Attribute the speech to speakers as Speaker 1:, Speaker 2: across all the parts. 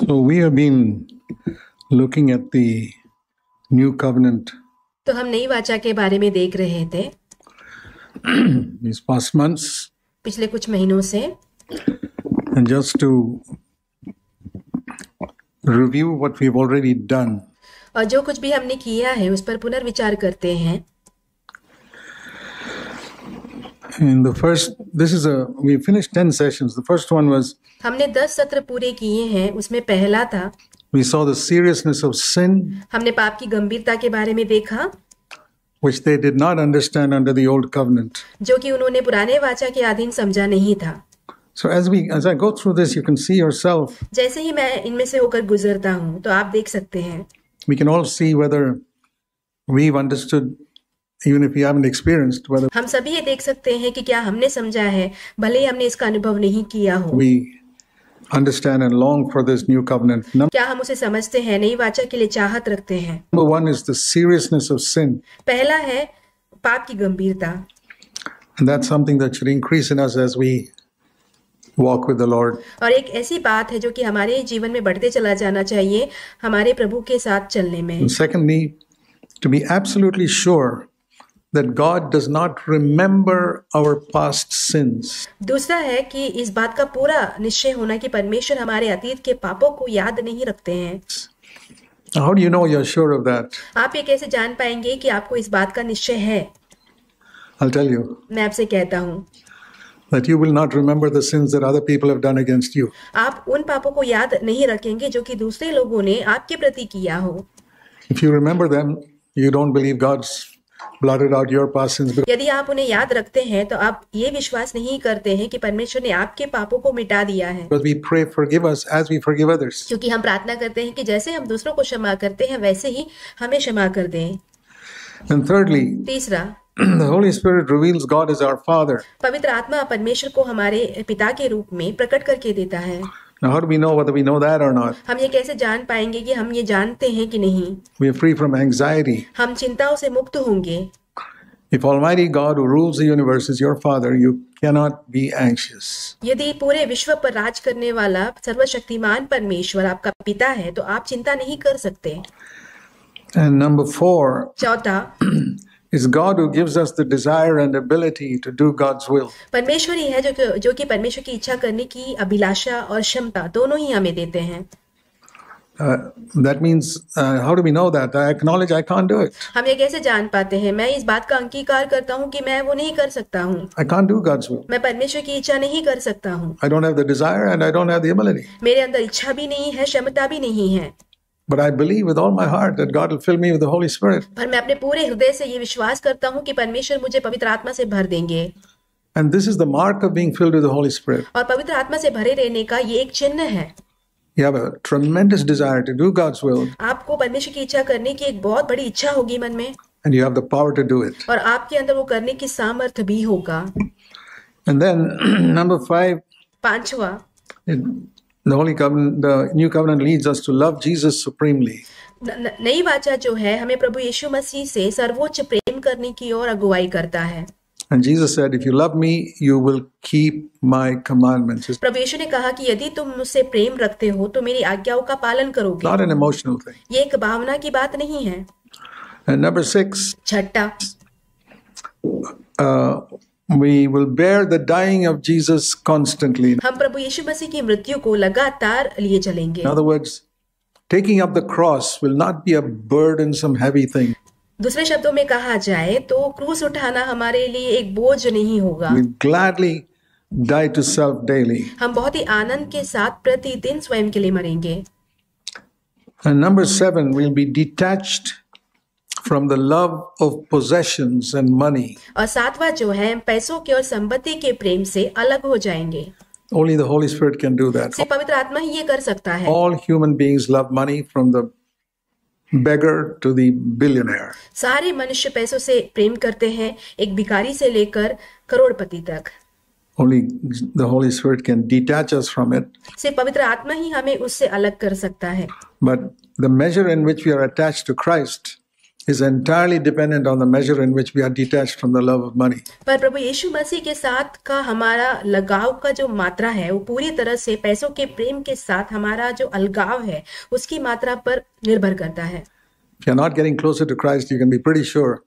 Speaker 1: So we have been looking at the new covenant.
Speaker 2: तो हम नई वाचा के बारे में देख रहे थे
Speaker 1: these past months.
Speaker 2: पिछले कुछ महीनों से.
Speaker 1: And just to review what we've already done.
Speaker 2: और जो कुछ भी हमने किया है उस पर पुनर्विचार करते हैं.
Speaker 1: In the first, this is a we finished ten sessions. The first one was.
Speaker 2: हमने दस सत्र पूरे किए हैं उसमें पहला था.
Speaker 1: We saw the seriousness of sin.
Speaker 2: हमने पाप की गंभीरता के बारे में देखा.
Speaker 1: Which they did not understand under the old covenant.
Speaker 2: जो कि उन्होंने पुराने वाचा के अधीन समझा नहीं था.
Speaker 1: So as we as I go through this, you can see yourself.
Speaker 2: जैसे ही मैं इनमें से होकर गुजरता हूँ, तो आप देख सकते हैं.
Speaker 1: We can all see whether we've understood even if you haven't experienced whether हम
Speaker 2: सभी ये देख सकते हैं कि क्या हमने समझा है भले ही हमने इसका अनुभव नहीं किया हो we
Speaker 1: understand and long for this new covenant
Speaker 2: क्या हम उसे समझते हैं नई वाचा के लिए चाहत रखते हैं
Speaker 1: number one is the seriousness of sin
Speaker 2: पहला है पाप की गंभीरता
Speaker 1: and that's something that should increase in us as we walk with the Lord.
Speaker 2: और एक ऐसी बात है जो कि हमारे जीवन में बढ़ते चला जाना चाहिए हमारे प्रभु के साथ चलने में. And
Speaker 1: secondly, to be absolutely sure that God does not remember our past sins.
Speaker 2: दूसरा है कि इस बात का पूरा निश्चय होना कि परमेश्वर हमारे अतीत के पापों को याद नहीं रखते हैं.
Speaker 1: How do you know you're sure of that?
Speaker 2: आप ये कैसे जान पाएंगे कि आपको इस बात का निश्चय है? I'll tell you. मैं आपसे कहता हूँ.
Speaker 1: That you will not remember the sins that other people have done against you.
Speaker 2: आप उन पापों को याद नहीं रखेंगे जो कि दूसरे लोगों ने आपके प्रति किया हो.
Speaker 1: If you remember them, you don't believe God's blotted out your past sins. यदि
Speaker 2: आप उन्हें याद रखते हैं तो आप ये विश्वास नहीं करते हैं कि परमेश्वर ने आपके पापों को मिटा दिया है
Speaker 1: But we pray, forgive us as we forgive others.
Speaker 2: क्योंकि हम प्रार्थना करते हैं कि जैसे हम दूसरों को क्षमा करते हैं वैसे ही हमें क्षमा कर दें And thirdly, तीसरा
Speaker 1: The Holy Spirit reveals God as our Father.
Speaker 2: पवित्र आत्मा परमेश्वर को हमारे पिता के रूप में प्रकट करके देता है
Speaker 1: Now, how do we know whether we know that or not?
Speaker 2: हम ये कैसे जान पाएंगे कि हम ये जानते हैं कि नहीं?
Speaker 1: We are free from anxiety.
Speaker 2: हम चिंताओं से मुक्त होंगे.
Speaker 1: If Almighty God who rules the universe is your father, you cannot be anxious.
Speaker 2: यदि पूरे विश्व पर राज करने वाला सर्वशक्तिमान परमेश्वर आपका पिता है तो आप चिंता नहीं कर सकते.
Speaker 1: And number 4. चौथा is God who gives us the desire and ability to do God's will.
Speaker 2: परमेश्वर ही है जो जो कि परमेश्वर की इच्छा करने की अभिलाषा और क्षमता दोनों ही हमें देते हैं
Speaker 1: Uh, that means uh, how do we know that i acknowledge i can't do it
Speaker 2: हम ये कैसे जान पाते हैं मैं इस बात का अंगीकार करता हूँ कि मैं वो नहीं कर सकता हूँ
Speaker 1: i can't do god's will
Speaker 2: मैं परमेश्वर की इच्छा नहीं कर सकता हूँ
Speaker 1: i don't have the desire and i don't have the ability
Speaker 2: मेरे अंदर इच्छा भी नहीं है क्षमता भी नहीं है
Speaker 1: But I believe with all my heart that God will fill me with the Holy Spirit.
Speaker 2: पर मैं अपने पूरे हृदय से ये विश्वास करता हूँ कि परमेश्वर मुझे पवित्र आत्मा से भर देंगे.
Speaker 1: And this is the mark of being filled with the Holy Spirit.
Speaker 2: और पवित्र आत्मा से भरे रहने का ये एक चिन्ह है.
Speaker 1: You have a tremendous desire to do God's will.
Speaker 2: आपको परमेश्वर की इच्छा करने की एक बहुत बड़ी इच्छा होगी मन में.
Speaker 1: And you have the power to do it.
Speaker 2: और आपके अंदर वो करने की सामर्थ्य भी होगा.
Speaker 1: And then number five. पांचवा. The Holy Covenant, the New Covenant leads us to love Jesus supremely.
Speaker 2: नई वाचा जो है हमें प्रभु यीशु मसीह से सर्वोच्च प्रेम करने की ओर अगुवाई करता है
Speaker 1: And Jesus said, if you love me, you will keep my commandments. प्रभु
Speaker 2: यीशु ने कहा कि यदि तुम मुझसे प्रेम रखते हो तो मेरी आज्ञाओं का पालन करोगे. Not an emotional thing. ये एक भावना की बात नहीं है.
Speaker 1: And number six. छठा. Uh, We will bear the dying of Jesus constantly. हम
Speaker 2: प्रभु यीशु मसीह की मृत्यु को लगातार लिए चलेंगे. In other
Speaker 1: words, taking up the cross will not be a burdensome heavy thing.
Speaker 2: दूसरे शब्दों में कहा जाए तो क्रूस उठाना हमारे लिए एक बोझ नहीं होगा. We
Speaker 1: gladly die to self daily.
Speaker 2: हम बहुत ही आनंद के साथ प्रतिदिन स्वयं के लिए मरेंगे.
Speaker 1: And number seven, we'll be detached from the love of possessions and money.
Speaker 2: और सातवां जो है पैसों के और संपत्ति के प्रेम से अलग हो जाएंगे.
Speaker 1: Only the Holy Spirit can do that. सिर्फ
Speaker 2: पवित्र आत्मा ही ये कर सकता है.
Speaker 1: All human beings love money from the beggar to the billionaire.
Speaker 2: सारे मनुष्य पैसों से प्रेम करते हैं एक भिखारी से लेकर करोड़पति तक.
Speaker 1: Only the Holy Spirit can detach us from it.
Speaker 2: सिर्फ पवित्र आत्मा ही हमें उससे अलग कर सकता है.
Speaker 1: But the measure in which we are attached to Christ is entirely dependent on the measure in which we are detached from the love of money.
Speaker 2: पर प्रभु यीशु मसीह के साथ का हमारा लगाव का जो मात्रा है वो पूरी तरह से पैसों के प्रेम के साथ हमारा जो अलगाव है उसकी मात्रा पर निर्भर करता है.
Speaker 1: If you're not getting closer to Christ, you can be pretty sure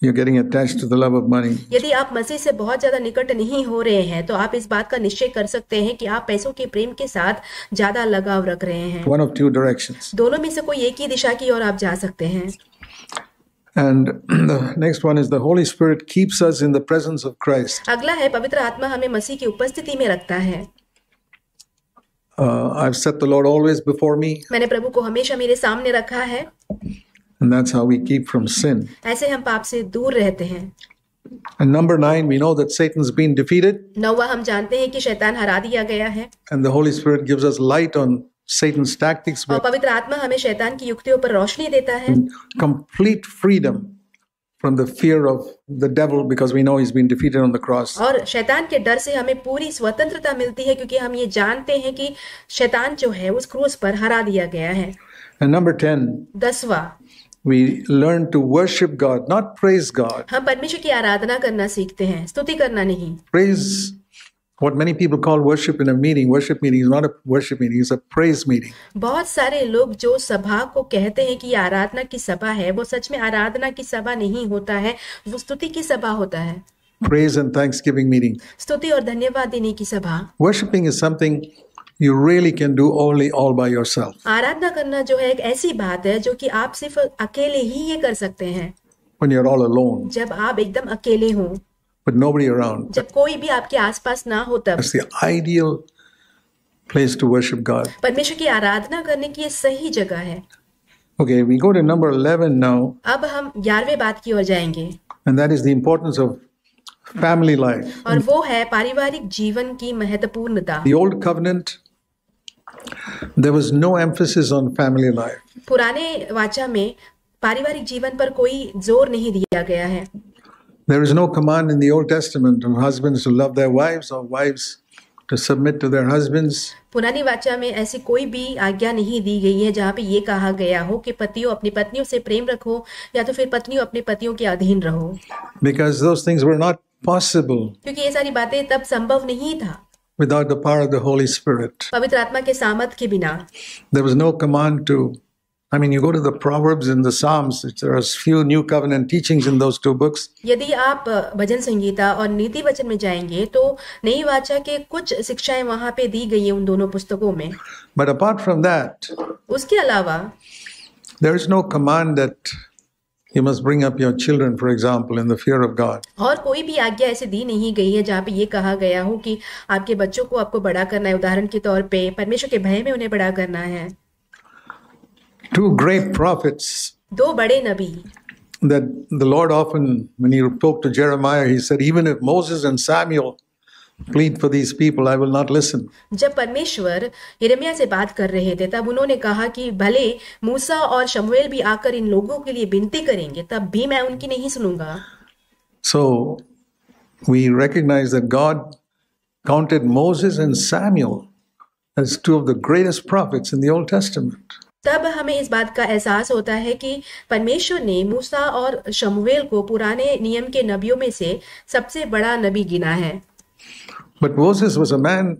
Speaker 1: you're getting attached to the love of money.
Speaker 2: यदि आप मसीह से बहुत ज्यादा निकट नहीं हो रहे हैं तो आप इस बात का निश्चय कर सकते हैं कि आप पैसों के प्रेम के साथ ज्यादा लगाव रख रहे हैं. One
Speaker 1: of two directions.
Speaker 2: दोनों में से कोई एक ही दिशा की ओर आप जा सकते हैं.
Speaker 1: And the next one is the Holy Spirit keeps us in the presence of Christ.
Speaker 2: अगला है पवित्र आत्मा हमें मसीह की उपस्थिति में रखता है.
Speaker 1: Uh, I've set the Lord always before me.
Speaker 2: मैंने प्रभु को हमेशा मेरे सामने रखा है.
Speaker 1: And that's how we keep from sin.
Speaker 2: ऐसे हम पाप से दूर रहते हैं.
Speaker 1: And number nine, we know that Satan's been defeated.
Speaker 2: नौवा हम जानते हैं कि शैतान हरा दिया गया है.
Speaker 1: And the Holy Spirit gives us light on Satan's tactics were और
Speaker 2: पवित्र आत्मा हमें शैतान की युक्तियों पर रोशनी देता है
Speaker 1: complete freedom from the fear of the devil because we know he's been defeated on the cross और
Speaker 2: शैतान के डर से हमें पूरी स्वतंत्रता मिलती है क्योंकि हम ये जानते हैं कि शैतान जो है उस क्रूस पर हरा दिया गया है
Speaker 1: and number 10 दसवा We learn to worship God, not praise God.
Speaker 2: हम परमेश्वर की आराधना करना सीखते हैं, स्तुति करना नहीं.
Speaker 1: Praise What many people call worship in a meeting, worship meeting is not a worship meeting, it's a praise meeting.
Speaker 2: बहुत सारे लोग जो सभा को कहते हैं कि आराधना की सभा है वो सच में आराधना की सभा नहीं होता है वो स्तुति की सभा होता है
Speaker 1: Praise and thanksgiving meeting.
Speaker 2: स्तुति और धन्यवाद देने की सभा
Speaker 1: Worshiping is something you really can do only all by yourself.
Speaker 2: आराधना करना जो है एक ऐसी बात है जो कि आप सिर्फ अकेले ही ये कर सकते हैं
Speaker 1: When you're all alone,
Speaker 2: जब आप एकदम अकेले हों
Speaker 1: but nobody around.
Speaker 2: जब कोई भी आपके आसपास ना हो तब. That's
Speaker 1: the ideal place to worship God.
Speaker 2: परमेश्वर की आराधना करने की ये सही जगह है.
Speaker 1: Okay, we go to number 11 now.
Speaker 2: अब हम 11वें बात की ओर जाएंगे.
Speaker 1: And that is the importance of family life.
Speaker 2: और वो है पारिवारिक जीवन की महत्वपूर्णता. The old
Speaker 1: covenant there was no emphasis on family life.
Speaker 2: पुराने वाचा में पारिवारिक जीवन पर कोई जोर नहीं दिया गया है.
Speaker 1: There is no command in the Old Testament to husbands to love their wives or wives to submit to their husbands.
Speaker 2: पुरानी वाचा में ऐसी कोई भी आज्ञा नहीं दी गई है जहाँ पे ये कहा गया हो कि पतियों अपनी पत्नियों से प्रेम रखो या तो फिर पत्नियों अपने पतियों के अधीन रहो.
Speaker 1: Because those things were not possible.
Speaker 2: क्योंकि ये सारी बातें तब संभव नहीं था.
Speaker 1: Without the power of the Holy Spirit.
Speaker 2: पवित्र आत्मा के सामर्थ के बिना.
Speaker 1: There was no command to I mean, you go to the Proverbs and the Psalms. There are few New Covenant teachings in those two books.
Speaker 2: यदि आप भजन संगीता और नीति वचन में जाएंगे तो नई वाचा के कुछ शिक्षाएं वहां पे दी गई हैं उन दोनों पुस्तकों में.
Speaker 1: But apart from that, उसके अलावा there is no command that you must bring up your children for example in the fear of god
Speaker 2: और कोई भी आज्ञा ऐसे दी नहीं गई है जहाँ पे ये कहा गया हो कि आपके बच्चों को आपको बड़ा करना है उदाहरण के तौर पे परमेश्वर के भय में उन्हें बड़ा करना है
Speaker 1: two great prophets.
Speaker 2: दो बड़े nabi.
Speaker 1: That the Lord often, when He spoke to Jeremiah, He said, even if Moses and Samuel plead for these people, I will not listen.
Speaker 2: जब परमेश्वर यिर्मयाह से बात कर रहे थे तब उन्होंने कहा कि भले मूसा और शमूएल भी आकर इन लोगों के लिए विनती करेंगे तब भी मैं उनकी नहीं सुनूंगा.
Speaker 1: So we recognize that God counted Moses and Samuel as two of the greatest prophets in the Old Testament.
Speaker 2: तब हमें इस बात का एहसास होता है कि परमेश्वर ने मूसा और शमुएल को पुराने नियम के नबियों में से सबसे बड़ा नबी गिना है
Speaker 1: But Moses was a man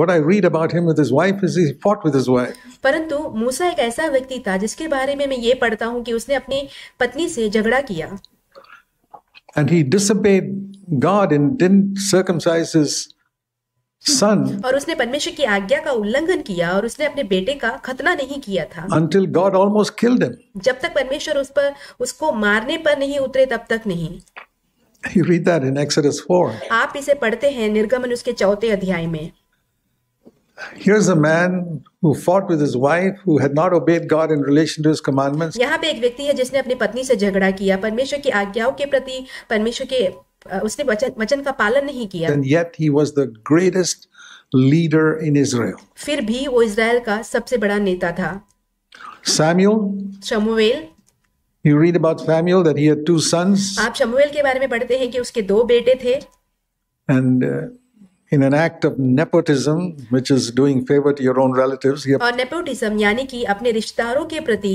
Speaker 1: what I read about him with his wife is he fought with his wife.
Speaker 2: परंतु मूसा एक ऐसा व्यक्ति था जिसके बारे में मैं ये पढ़ता हूँ कि उसने अपनी पत्नी से झगड़ा किया.
Speaker 1: And he disobeyed God and didn't circumcise his son
Speaker 2: और उसने परमेश्वर की आज्ञा का उल्लंघन किया और उसने अपने बेटे का खतना नहीं किया था
Speaker 1: until God almost killed him.
Speaker 2: जब तक परमेश्वर उस पर उसको मारने पर नहीं उतरे तब तक नहीं
Speaker 1: You read that in Exodus 4.
Speaker 2: आप इसे पढ़ते हैं निर्गमन उसके चौथे अध्याय में
Speaker 1: Here's a man who fought with his wife who had not obeyed God in relation to his commandments.
Speaker 2: यहां पे एक व्यक्ति है जिसने अपनी पत्नी से झगड़ा किया परमेश्वर की आज्ञाओं के प्रति परमेश्वर के उसने वचन वचन का पालन नहीं किया and
Speaker 1: yet he was the greatest leader in Israel
Speaker 2: फिर भी वो इजराइल का सबसे बड़ा नेता था
Speaker 1: सैमुएल शमूएल you read about Samuel that he had two sons
Speaker 2: आप शमूएल के बारे में पढ़ते हैं कि उसके दो बेटे थे
Speaker 1: and uh, in an act of nepotism which is doing favor to your own relatives he और
Speaker 2: nepotism यानी कि अपने रिश्तेदारों के प्रति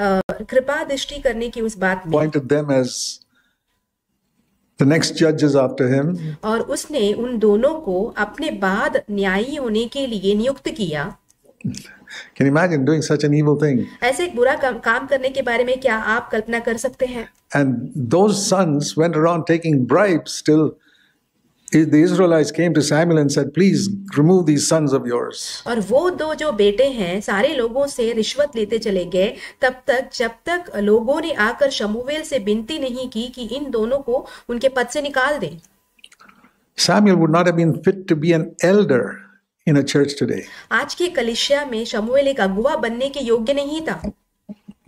Speaker 2: कृपा दृष्टि करने की उस बात में pointed them as
Speaker 1: The next judge is after him.
Speaker 2: और उसने उन दोनों को अपने बाद न्यायी होने के लिए नियुक्त किया
Speaker 1: Can you imagine doing such an evil thing?
Speaker 2: ऐसे एक बुरा काम, काम करने के बारे में क्या आप कल्पना कर सकते हैं?
Speaker 1: And those sons went around taking bribes till the Israelites came to Samuel and said, "Please remove these sons of yours."
Speaker 2: और वो दो जो बेटे हैं सारे लोगों से रिश्वत लेते चले गए तब तक जब तक लोगों ने आकर शमूवेल से विनती नहीं की कि इन दोनों को उनके पद से निकाल दें
Speaker 1: Samuel would not have been fit to be an elder in a church today.
Speaker 2: आज की कलिसिया में शमूएल एक अगुवा बनने के योग्य नहीं था.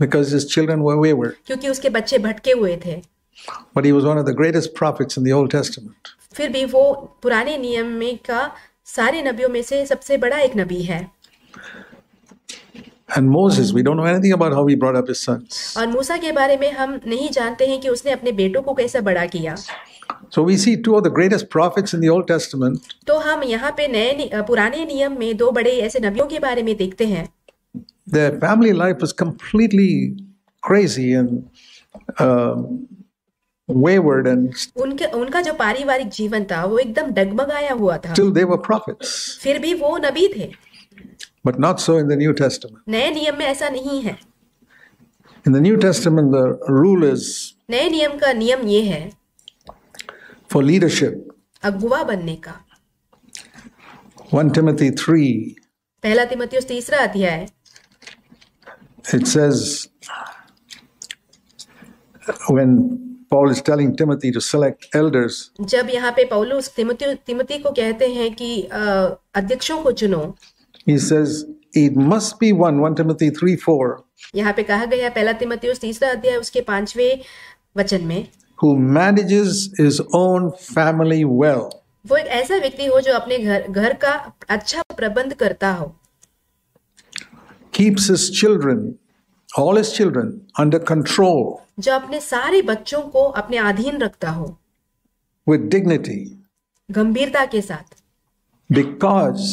Speaker 1: Because his children were wayward.
Speaker 2: क्योंकि उसके बच्चे भटके हुए थे.
Speaker 1: But he was one of the greatest prophets in the Old Testament.
Speaker 2: फिर भी वो पुराने नियम में का सारे नबियों में से सबसे बड़ा एक नबी है
Speaker 1: And Moses, we don't know anything about how he brought up his sons.
Speaker 2: और मूसा के बारे में हम नहीं जानते हैं कि उसने अपने बेटों को कैसे बड़ा किया
Speaker 1: So we see two of the greatest prophets in the Old Testament.
Speaker 2: तो हम यहाँ पे नए पुराने नियम में दो बड़े ऐसे नबियों के बारे में देखते हैं
Speaker 1: Their family life was completely crazy and uh, wayward and
Speaker 2: उनके उनका जो पारिवारिक जीवन था वो एकदम डगमगाया हुआ था still
Speaker 1: they were prophets
Speaker 2: फिर भी वो नबी थे
Speaker 1: but not so in the new testament
Speaker 2: नए नियम में ऐसा नहीं है
Speaker 1: in the new testament the rule is
Speaker 2: नए नियम का नियम ये है
Speaker 1: for leadership
Speaker 2: अगुवा बनने का
Speaker 1: 1 Timothy 3
Speaker 2: पहला तिमतियुस तीसरा अध्याय
Speaker 1: it says when Paul is telling Timothy to select elders.
Speaker 2: जब यहाँ पे पौलुस तिमोथी तिमोथी को कहते हैं कि अध्यक्षों को चुनो.
Speaker 1: He says it must be one. One Timothy three four.
Speaker 2: यहाँ पे कहा गया पहला तिमोथी उस तीसरा अध्याय उसके पांचवे वचन में.
Speaker 1: Who manages his own family well.
Speaker 2: वो एक ऐसा व्यक्ति हो जो अपने घर घर का अच्छा प्रबंध करता हो.
Speaker 1: Keeps his children all his children under control
Speaker 2: जो अपने सारे बच्चों को अपने अधीन रखता हो
Speaker 1: with dignity
Speaker 2: गंभीरता के साथ
Speaker 1: because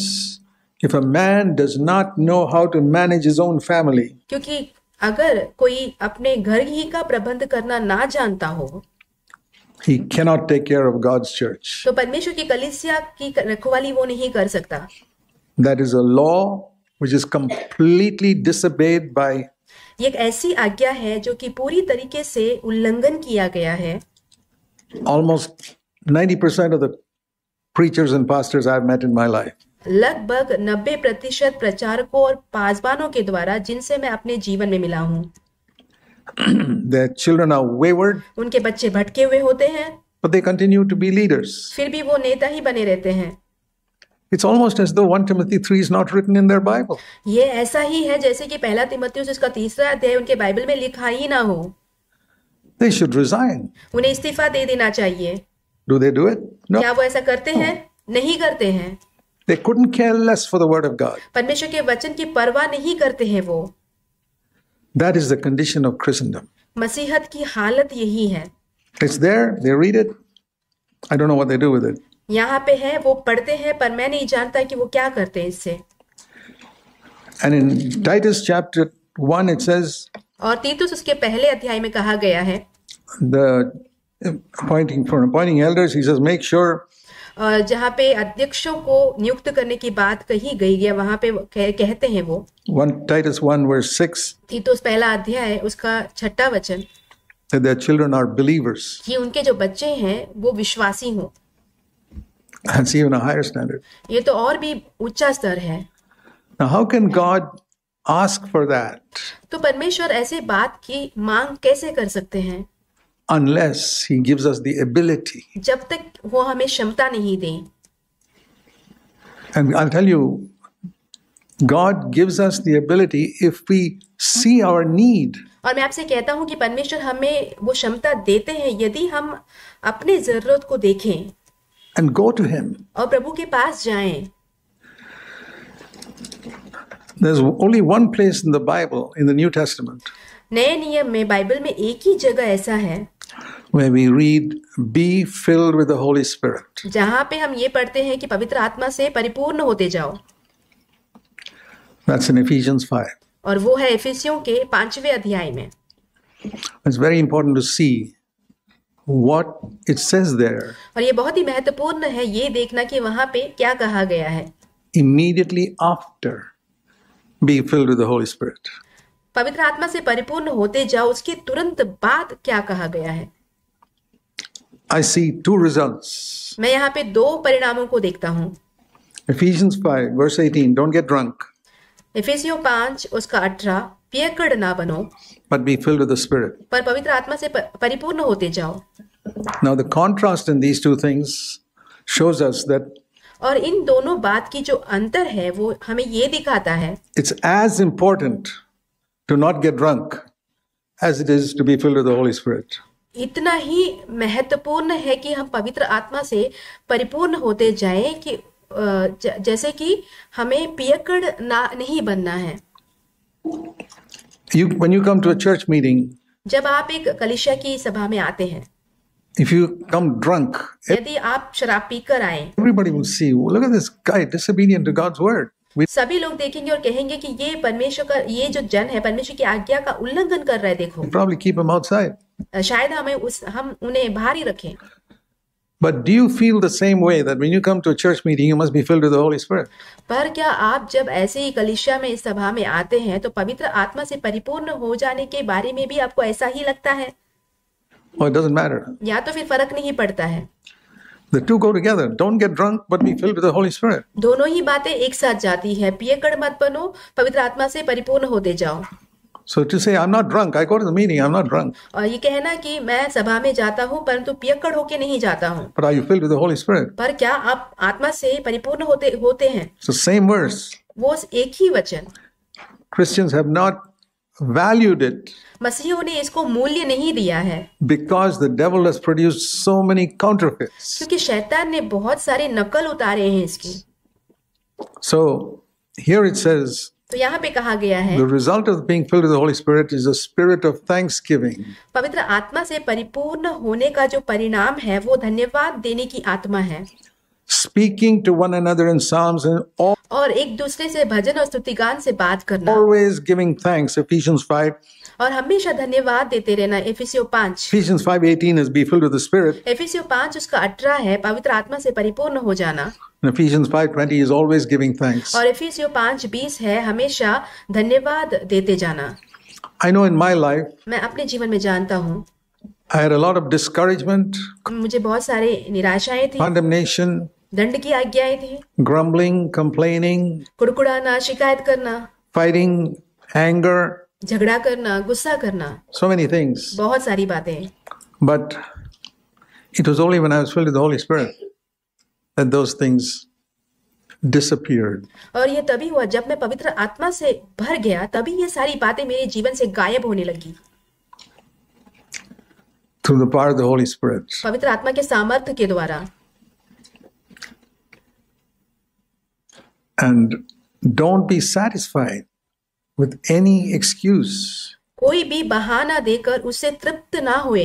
Speaker 1: if a man does not know how to manage his own family
Speaker 2: क्योंकि अगर कोई अपने घर ही का प्रबंध करना ना जानता हो
Speaker 1: he cannot take care of God's church
Speaker 2: तो परमेश्वर की कलीसिया की रखवाली वो नहीं कर सकता
Speaker 1: that is a law which is completely disobeyed by
Speaker 2: ये एक ऐसी आज्ञा है जो कि पूरी तरीके से उल्लंघन किया गया है
Speaker 1: almost 90% of teachers and and pastors I've met
Speaker 2: लगभग 90 प्रतिशत प्रचारकों और पासवानों के द्वारा जिनसे मैं अपने जीवन में मिला हूँ
Speaker 1: चिल्ड्रन wayward.
Speaker 2: उनके बच्चे भटके हुए होते हैं
Speaker 1: But they continue to be leaders.
Speaker 2: फिर भी वो नेता ही बने रहते हैं
Speaker 1: It's almost as though 1 Timothy 3 is not written in their Bible. They should resign. Do they do it? No.
Speaker 2: no.
Speaker 1: They couldn't care less for the word of God. That is the condition of Christendom.
Speaker 2: It's
Speaker 1: there, they read it. I don't know what they do with it.
Speaker 2: यहाँ पे है वो पढ़ते हैं पर मैं नहीं जानता कि वो क्या करते हैं इससे
Speaker 1: And in Titus chapter 1 it says
Speaker 2: और तीतुस उसके पहले अध्याय में कहा गया है
Speaker 1: the appointing for appointing elders he says make sure
Speaker 2: और जहाँ पे अध्यक्षों को नियुक्त करने की बात कही गई है वहाँ पे कह, कहते हैं वो
Speaker 1: one Titus 1 verse 6
Speaker 2: तीतुस पहला अध्याय है उसका छठा वचन
Speaker 1: that their children are believers
Speaker 2: कि उनके जो बच्चे हैं वो विश्वासी हों
Speaker 1: That's even a higher standard.
Speaker 2: ये तो और भी ऊंचा स्तर है.
Speaker 1: Now how can God ask for that?
Speaker 2: तो परमेश्वर ऐसे बात की मांग कैसे कर सकते हैं?
Speaker 1: Unless he gives us the ability.
Speaker 2: जब तक वो हमें क्षमता नहीं दे
Speaker 1: And I'll tell you, God gives us the ability if we see our need.
Speaker 2: और मैं आपसे कहता हूं कि परमेश्वर हमें वो क्षमता देते हैं यदि हम अपनी जरूरत को देखें.
Speaker 1: and go to him there's only one place in the bible in the new testament where we read be filled with the holy spirit that's in ephesians 5
Speaker 2: और वो है इफिसियों के पांचवे अध्याय में
Speaker 1: it's very important to see what it says there.
Speaker 2: और ये बहुत ही महत्वपूर्ण है ये देखना कि वहाँ पे क्या कहा गया है.
Speaker 1: Immediately after, be filled with the Holy Spirit.
Speaker 2: पवित्र आत्मा से परिपूर्ण होते जाओ उसके तुरंत बाद क्या कहा गया है.
Speaker 1: I see two results.
Speaker 2: मैं यहाँ पे दो परिणामों को देखता हूँ.
Speaker 1: Ephesians 5 verse 18, don't get drunk.
Speaker 2: Ephesians 5 उसका 18, पियकड़ ना बनो.
Speaker 1: but be filled with the Spirit.
Speaker 2: पर पवित्र आत्मा से परिपूर्ण होते
Speaker 1: जाओ. Now the contrast in these two things shows us that.
Speaker 2: और इन दोनों बात की जो अंतर है वो हमें ये दिखाता है.
Speaker 1: It's as important to not get drunk as it is to be filled with the Holy Spirit.
Speaker 2: इतना ही महत्वपूर्ण है कि हम पवित्र आत्मा से परिपूर्ण होते जाएं कि जैसे कि हमें पियकड़ ना नहीं बनना है
Speaker 1: you when you come to a church meeting
Speaker 2: जब आप एक कलिशा की सभा में आते हैं
Speaker 1: If you come drunk, यदि
Speaker 2: आप शराब पीकर आए
Speaker 1: everybody will see you. Look at this guy disobedient to God's word. We,
Speaker 2: सभी लोग देखेंगे और कहेंगे कि ये परमेश्वर का ये जो जन है परमेश्वर की आज्ञा का उल्लंघन कर रहा है देखो
Speaker 1: probably keep him outside.
Speaker 2: शायद हमें उस हम उन्हें बाहर ही रखें
Speaker 1: But do you feel the same way that when you come to a church meeting, you must be filled with the Holy Spirit?
Speaker 2: पर क्या आप जब ऐसे ही कलिशा में इस सभा में आते हैं तो पवित्र आत्मा से परिपूर्ण हो जाने के बारे में भी आपको ऐसा ही लगता है?
Speaker 1: Oh, it doesn't matter.
Speaker 2: या तो फिर फर्क नहीं पड़ता है.
Speaker 1: The two go together. Don't get drunk, but be filled with the Holy Spirit.
Speaker 2: दोनों ही बातें एक साथ जाती हैं। पियकड़ मत बनो, पवित्र आत्मा से परिपूर्ण होते जाओ.
Speaker 1: So to say, I'm not drunk, I go to the meeting, I'm not drunk.
Speaker 2: और ये कहना कि मैं सभा में जाता हूँ परंतु पियक्कड़ होके नहीं जाता हूँ
Speaker 1: But are you filled with the Holy Spirit?
Speaker 2: पर क्या आप आत्मा से परिपूर्ण होते होते हैं
Speaker 1: It's the same verse.
Speaker 2: वो एक ही वचन
Speaker 1: Christians have not valued it
Speaker 2: मसीहों ने इसको मूल्य नहीं दिया है
Speaker 1: because the devil has produced so many counterfeits
Speaker 2: क्योंकि शैतान ने बहुत सारे नकल उतारे हैं इसकी
Speaker 1: so here it says
Speaker 2: तो यहाँ पे कहा गया है The
Speaker 1: result of being filled with the Holy Spirit is a spirit of thanksgiving.
Speaker 2: पवित्र आत्मा से परिपूर्ण होने का जो परिणाम है वो धन्यवाद देने की आत्मा है
Speaker 1: speaking to one another in psalms and all
Speaker 2: और एक दूसरे से भजन और से बात करना
Speaker 1: always giving thanks Ephesians 5
Speaker 2: और हमेशा धन्यवाद देते रहना इफिसियो 5
Speaker 1: Ephesians 5:18 is be filled with the spirit
Speaker 2: 5 उसका 18 है पवित्र आत्मा से परिपूर्ण हो जाना
Speaker 1: And Ephesians 5:20 is always giving thanks और
Speaker 2: इफिसियो 5:20 है हमेशा धन्यवाद देते जाना
Speaker 1: I know in my life
Speaker 2: मैं अपने जीवन में जानता हूँ
Speaker 1: I had a lot of discouragement
Speaker 2: मुझे बहुत सारे निराशाएं थी
Speaker 1: condemnation
Speaker 2: दंड की आज्ञाएं थी
Speaker 1: ग्रम्बलिंग कंप्लेनिंग
Speaker 2: कुड़कुड़ाना शिकायत करना
Speaker 1: फाइटिंग एंगर
Speaker 2: झगड़ा करना गुस्सा करना
Speaker 1: सो मेनी थिंग्स
Speaker 2: बहुत सारी बातें
Speaker 1: but it was only when I was filled with the holy spirit that those things disappeared.
Speaker 2: और ये तभी हुआ जब मैं पवित्र आत्मा से भर गया तभी ये सारी बातें मेरे जीवन से गायब होने लगी
Speaker 1: through the power of the Holy Spirit.
Speaker 2: पवित्र आत्मा के सामर्थ्य के द्वारा
Speaker 1: And don't be satisfied with any excuse.
Speaker 2: कोई भी बहाना देकर उससे तृप्त ना हुए.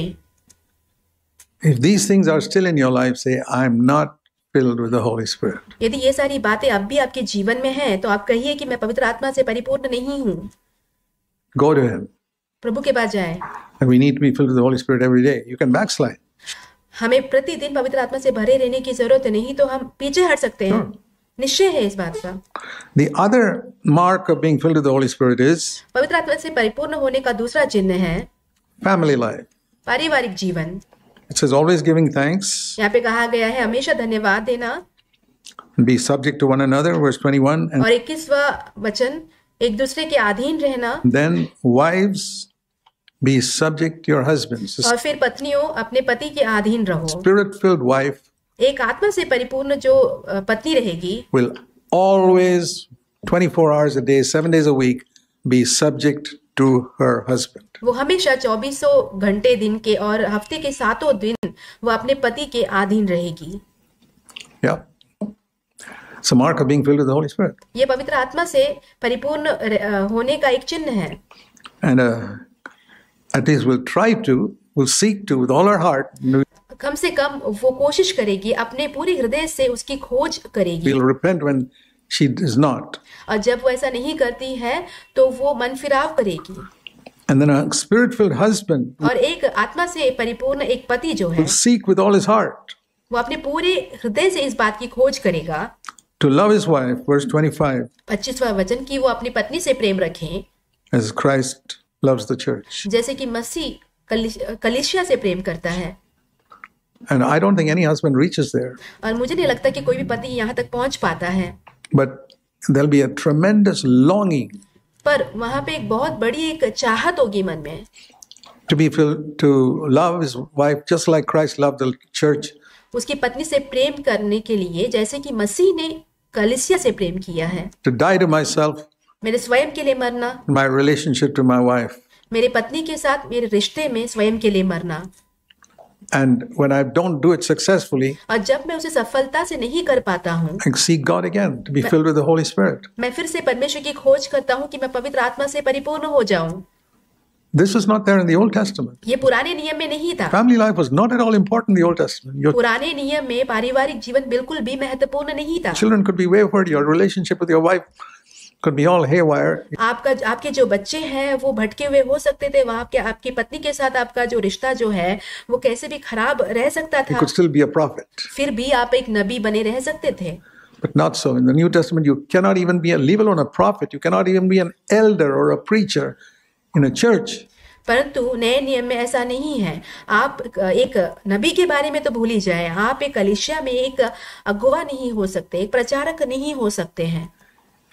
Speaker 1: If these things are still in your life, say, I am not filled with the Holy Spirit.
Speaker 2: यदि ये सारी बातें अब भी आपके जीवन में हैं, तो आप कहिए कि मैं पवित्र आत्मा से परिपूर्ण नहीं हूँ. Go to Him. प्रभु के पास जाएं.
Speaker 1: And we need to be filled with the Holy Spirit every day. You can backslide.
Speaker 2: हमें प्रतिदिन पवित्र आत्मा से भरे रहने की जरूरत नहीं तो हम पीछे हट सकते हैं. Sure. निश्चय है इस बात का
Speaker 1: The other mark of being filled with the Holy Spirit is
Speaker 2: पवित्र आत्मा से परिपूर्ण होने का दूसरा चिन्ह है family life पारिवारिक जीवन
Speaker 1: It says always giving thanks
Speaker 2: यहाँ पे कहा गया है हमेशा धन्यवाद देना
Speaker 1: Be subject to one another verse 21 and और
Speaker 2: 21वां वचन एक दूसरे के अधीन रहना
Speaker 1: Then wives be subject to your husbands और
Speaker 2: फिर पत्नियों अपने पति के अधीन रहो
Speaker 1: Spirit filled wife
Speaker 2: एक आत्मा से परिपूर्ण जो पत्नी रहेगी
Speaker 1: will always 24 hours day 7 days a be subject to her husband
Speaker 2: वो हमेशा 2400 घंटे दिन के और हफ्ते के सातों दिन वो अपने पति के अधीन रहेगी
Speaker 1: या सो
Speaker 2: ये पवित्र आत्मा से परिपूर्ण होने का एक चिन्ह है
Speaker 1: एंड एट uh,
Speaker 2: कम से कम वो कोशिश करेगी अपने पूरे हृदय से उसकी खोज करेगी
Speaker 1: she does not.
Speaker 2: और जब वो ऐसा नहीं करती है तो वो मन फिराव करेगी
Speaker 1: And then a spirit-filled husband
Speaker 2: और एक आत्मा से परिपूर्ण एक
Speaker 1: पति जो है seek with all his heart
Speaker 2: वो अपने पूरे हृदय से इस बात की खोज करेगा
Speaker 1: to love his wife verse 25
Speaker 2: 25वां वचन कि वो अपनी पत्नी से प्रेम रखें
Speaker 1: as Christ loves the church
Speaker 2: जैसे कि मसीह कलिशिया से प्रेम करता है
Speaker 1: And I don't think any husband reaches there.
Speaker 2: और मुझे नहीं लगता कि कोई भी पति यहाँ तक पहुँच पाता है.
Speaker 1: But there'll be a tremendous longing.
Speaker 2: पर वहाँ पे एक बहुत बड़ी एक चाहत होगी मन में.
Speaker 1: To be filled, to love his wife just like Christ loved the church.
Speaker 2: उसकी पत्नी से प्रेम करने के लिए जैसे कि मसीह ने कलिसिया से प्रेम किया है.
Speaker 1: To die to myself.
Speaker 2: मेरे स्वयं के लिए मरना.
Speaker 1: My relationship to my wife.
Speaker 2: मेरे पत्नी के साथ मेरे रिश्ते में स्वयं के लिए मरना.
Speaker 1: And when I don't do it successfully,
Speaker 2: और जब मैं उसे सफलता से नहीं कर पाता हूँ
Speaker 1: I seek God again to be filled with the Holy Spirit.
Speaker 2: मैं फिर से परमेश्वर की खोज करता हूँ कि मैं पवित्र आत्मा से परिपूर्ण हो जाऊँ
Speaker 1: This was not there in the Old Testament.
Speaker 2: ये पुराने नियम में नहीं था.
Speaker 1: Family life was not at all important in the Old Testament. Your पुराने
Speaker 2: नियम में पारिवारिक जीवन बिल्कुल भी महत्वपूर्ण नहीं था. Children
Speaker 1: could be wayward. Your relationship with your wife could be all haywire.
Speaker 2: आपका आपके जो बच्चे हैं वो भटके हुए हो सकते थे वहाँ आपके आपकी पत्नी के साथ आपका जो रिश्ता जो है वो कैसे भी खराब रह सकता था. You could
Speaker 1: still be a prophet.
Speaker 2: फिर भी आप एक नबी बने रह सकते थे.
Speaker 1: But not so. In the New Testament, you cannot even be a, leave alone a prophet. You cannot even be an elder or a preacher in a church.
Speaker 2: परंतु नए नियम में ऐसा नहीं है आप एक नबी के बारे में तो भूल ही जाए आप एक कलिशिया में एक अगुवा नहीं हो सकते एक प्रचारक नहीं हो सकते हैं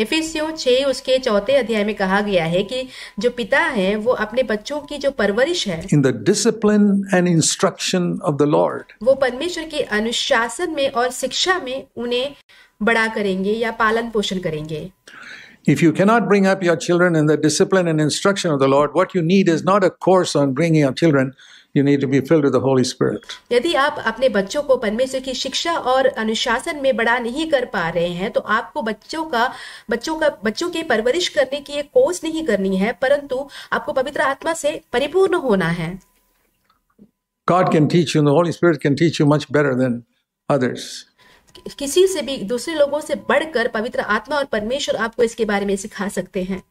Speaker 2: एफिसियो छः उसके चौथे अध्याय में कहा गया है कि जो पिता है वो अपने बच्चों की जो परवरिश है
Speaker 1: in the discipline and instruction of the Lord
Speaker 2: वो परमेश्वर के अनुशासन में और शिक्षा में उन्हें बड़ा करेंगे या पालन पोषण करेंगे
Speaker 1: If you cannot bring up your children in the discipline and instruction of the Lord, what you need is not a course on bringing up children, you need to be filled with the Holy Spirit.
Speaker 2: यदि आप अपने बच्चों को परमेश्वर की शिक्षा और अनुशासन में बड़ा नहीं कर पा रहे हैं तो आपको बच्चों का बच्चों का बच्चों के परवरिश करने की एक कोर्स नहीं करनी है परंतु आपको पवित्र आत्मा से परिपूर्ण होना है
Speaker 1: God can teach you and the Holy Spirit can teach you much better than others.
Speaker 2: किसी से भी दूसरे लोगों से बढ़कर पवित्र आत्मा और परमेश्वर आपको इसके बारे में सिखा सकते हैं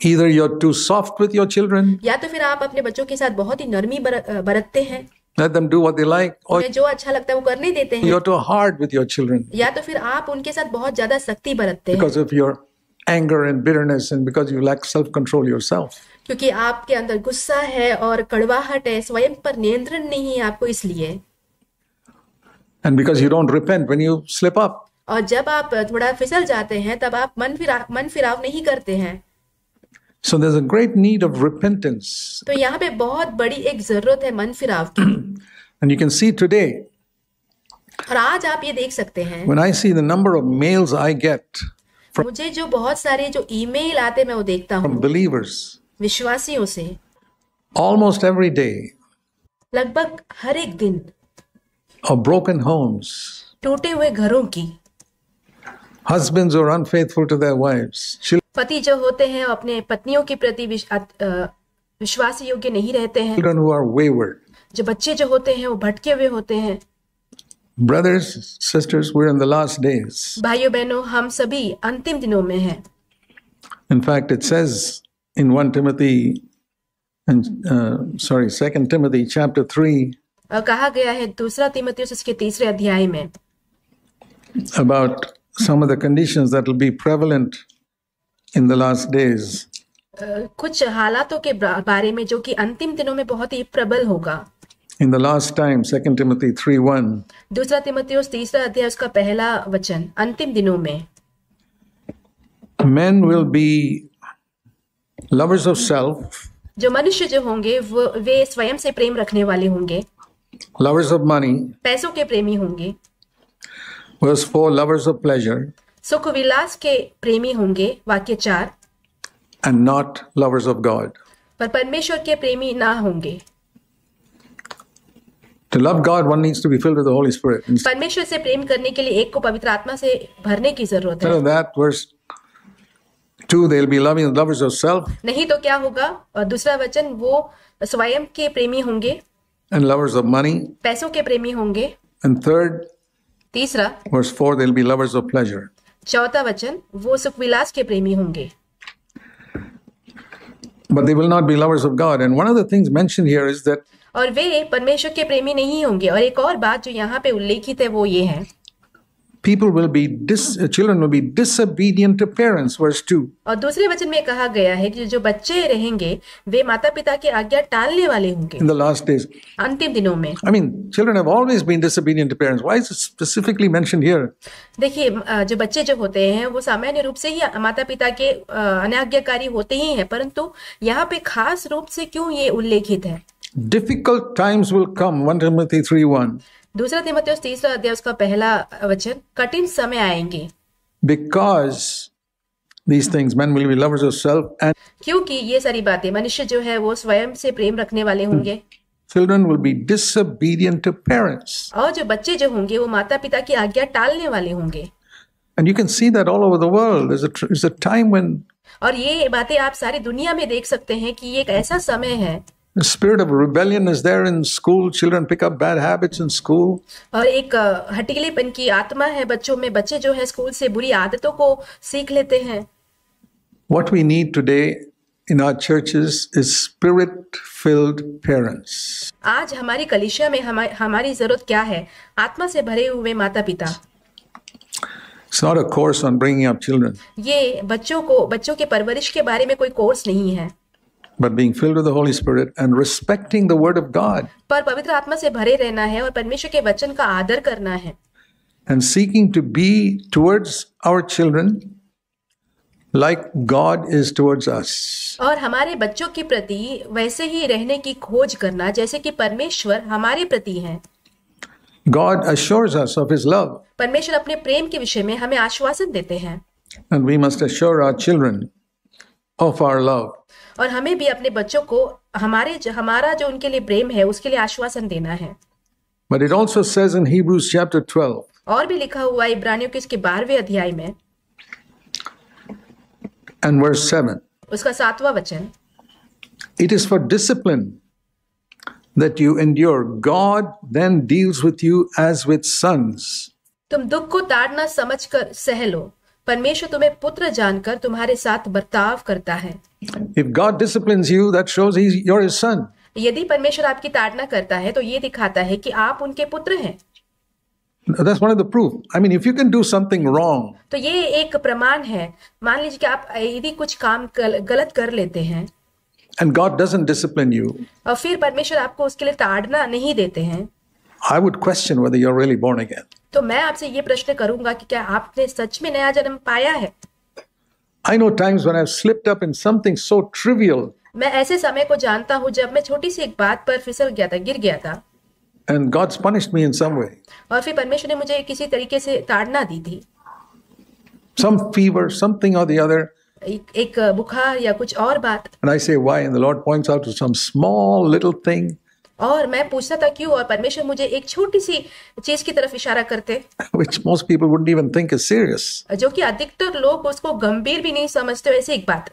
Speaker 1: either you're too soft with your children
Speaker 2: या तो फिर आप अपने बच्चों के साथ बहुत ही नरमी बरतते हैं
Speaker 1: Let them do what they like. Or
Speaker 2: जो अच्छा लगता है वो करने देते हैं. You're
Speaker 1: too hard with your children.
Speaker 2: या तो फिर आप उनके साथ बहुत ज्यादा सख्ती बरतते हैं. Because
Speaker 1: of your anger and bitterness and because you lack self-control yourself.
Speaker 2: क्योंकि आपके अंदर गुस्सा है और कड़वाहट है स्वयं पर नियंत्रण नहीं है आपको इसलिए.
Speaker 1: And because you don't repent when you slip up.
Speaker 2: और जब आप थोड़ा फिसल जाते हैं तब आप मन फिरा मन फिराव नहीं करते हैं.
Speaker 1: So there's a great need of repentance.
Speaker 2: तो यहाँ पे बहुत बड़ी एक जरूरत है मन फिराव की.
Speaker 1: And you can see today.
Speaker 2: और आज आप ये देख सकते हैं. When I
Speaker 1: see the number of mails I get.
Speaker 2: From, मुझे जो बहुत सारे जो ईमेल आते मैं वो देखता हूँ. From believers. विश्वासियों से.
Speaker 1: Almost every day.
Speaker 2: लगभग हर एक दिन.
Speaker 1: Of broken homes.
Speaker 2: टूटे हुए घरों की.
Speaker 1: Husbands who are unfaithful to their wives. Children
Speaker 2: पति जो होते हैं वो अपने पत्नियों के प्रति विश्वास योग्य नहीं रहते हैं जो बच्चे जो होते हैं वो भटके हुए होते हैं
Speaker 1: Brothers, sisters, we're in the last days.
Speaker 2: भाइयों बहनों हम सभी अंतिम दिनों में हैं.
Speaker 1: In fact, it says in 1 Timothy and uh, sorry, 2 Timothy chapter 3
Speaker 2: कहा गया है दूसरा तिमोथियस उसके तीसरे अध्याय में
Speaker 1: about some of the conditions that will be prevalent in the last days.
Speaker 2: Uh, कुछ हालातों के बारे में जो कि अंतिम दिनों में बहुत ही प्रबल होगा
Speaker 1: In the last time, 2 Timothy 3:1.
Speaker 2: दूसरा तिमोथियस तीसरा अध्याय उसका पहला वचन अंतिम दिनों में
Speaker 1: Men will be lovers of self.
Speaker 2: जो मनुष्य जो होंगे वो वे स्वयं से प्रेम रखने वाले होंगे
Speaker 1: Lovers of money.
Speaker 2: पैसों के प्रेमी होंगे
Speaker 1: Verse 4 lovers of pleasure.
Speaker 2: सुखविलास के प्रेमी होंगे वाक्य चार
Speaker 1: and not lovers of God
Speaker 2: पर परमेश्वर के प्रेमी ना होंगे
Speaker 1: To love God, one needs to be filled with the Holy Spirit.
Speaker 2: परमेश्वर से प्रेम करने के लिए एक को पवित्र आत्मा से भरने की जरूरत है. So
Speaker 1: That verse two, they'll be loving the lovers of self.
Speaker 2: नहीं तो क्या होगा? और दूसरा वचन वो स्वयं के प्रेमी होंगे.
Speaker 1: And lovers of money.
Speaker 2: पैसों के प्रेमी होंगे. And third. तीसरा.
Speaker 1: Verse four, they'll be lovers of pleasure.
Speaker 2: चौथा वचन वो सुख विलास के प्रेमी होंगे
Speaker 1: but they will not be lovers of God. And one of the things mentioned here is that
Speaker 2: और वे परमेश्वर के प्रेमी नहीं होंगे और एक और बात जो यहाँ पे उल्लेखित है वो ये है
Speaker 1: people will be dis, children will be disobedient to parents verse 2
Speaker 2: और दूसरे वचन में कहा गया है कि जो बच्चे रहेंगे वे माता-पिता की आज्ञा टालने वाले होंगे in the last days अंतिम दिनों में i mean
Speaker 1: children have always been disobedient to parents why is it specifically mentioned here
Speaker 2: देखिए जो बच्चे जो होते हैं वो सामान्य रूप से ही माता-पिता के अनाज्ञाकारी होते ही हैं परंतु यहाँ पे खास रूप से क्यों ये उल्लेखित है
Speaker 1: difficult times will come 1 timothy 3:1
Speaker 2: दूसरा तिमोथियस तीसरा अध्याय उसका पहला वचन कठिन समय आएंगे
Speaker 1: because these things men will be lovers of self and
Speaker 2: क्योंकि ये सारी बातें मनुष्य जो है वो स्वयं से प्रेम रखने वाले होंगे
Speaker 1: children will be disobedient to parents
Speaker 2: और जो बच्चे जो होंगे वो माता-पिता की आज्ञा टालने वाले होंगे
Speaker 1: and you can see that all over the world there's a there's a time when
Speaker 2: और ये बातें आप सारी दुनिया में देख सकते हैं कि ये एक ऐसा समय है
Speaker 1: The spirit of rebellion is there in school. Children pick up bad habits in school.
Speaker 2: और एक हटीलेपन की आत्मा है बच्चों में बच्चे जो है स्कूल से बुरी आदतों को सीख लेते हैं
Speaker 1: What we need today in our churches is spirit-filled parents.
Speaker 2: आज हमारी कलिसिया में हमारी हमारी जरूरत क्या है आत्मा से भरे हुए माता-पिता. It's
Speaker 1: not a course on bringing up children.
Speaker 2: ये बच्चों को बच्चों के परवरिश के बारे में कोई कोर्स नहीं है
Speaker 1: but being filled with the Holy Spirit and respecting the Word of God. And seeking to be towards our children like God is towards us.
Speaker 2: और हमारे बच्चों के प्रति वैसे ही रहने की खोज करना जैसे कि परमेश्वर हमारे प्रति हैं.
Speaker 1: God assures us of His love.
Speaker 2: परमेश्वर अपने प्रेम के विषय में हमें आश्वासन देते हैं.
Speaker 1: And we must assure our children of our love.
Speaker 2: और हमें भी अपने बच्चों को हमारे हमारा जो उनके लिए प्रेम है उसके लिए आश्वासन देना है
Speaker 1: But it also says in Hebrews chapter 12.
Speaker 2: और भी लिखा हुआ इब्रानियों के इसके 12वें अध्याय में
Speaker 1: and verse 7.
Speaker 2: उसका सातवां वचन
Speaker 1: It is for discipline that you endure. God then deals with you as with sons.
Speaker 2: तुम दुख को ताड़ना समझकर सह लो परमेश्वर तुम्हें पुत्र जानकर तुम्हारे साथ बर्ताव करता है
Speaker 1: इफ गॉड डिसिप्लिन्स
Speaker 2: यदि परमेश्वर आपकी ताड़ना करता है तो ये दिखाता है कि आप उनके पुत्र हैं
Speaker 1: That's one of the proof. I mean, if you can do something wrong,
Speaker 2: तो ये एक प्रमाण है मान लीजिए कि आप यदि कुछ काम गलत कर लेते हैं
Speaker 1: and God doesn't discipline you,
Speaker 2: और फिर परमेश्वर आपको उसके लिए ताड़ना नहीं देते हैं
Speaker 1: I would question whether you're really born again.
Speaker 2: तो मैं आपसे ये प्रश्न करूंगा कि क्या आपने सच में नया जन्म पाया है
Speaker 1: I know times when I slipped up in something so trivial
Speaker 2: मैं ऐसे समय को जानता हूँ जब मैं छोटी सी एक बात पर फिसल गया था गिर गया था
Speaker 1: and god's punished me in some way
Speaker 2: और फिर परमेश्वर ने मुझे किसी तरीके से ताड़ना दी थी
Speaker 1: some fever something or the other
Speaker 2: एक बुखार या कुछ और बात
Speaker 1: and i say why and the lord points out to some small little thing
Speaker 2: और मैं पूछता था क्यों और परमेश्वर मुझे एक छोटी सी चीज की तरफ इशारा करते जो कि अधिकतर लोग उसको गंभीर भी नहीं समझते वैसे एक बात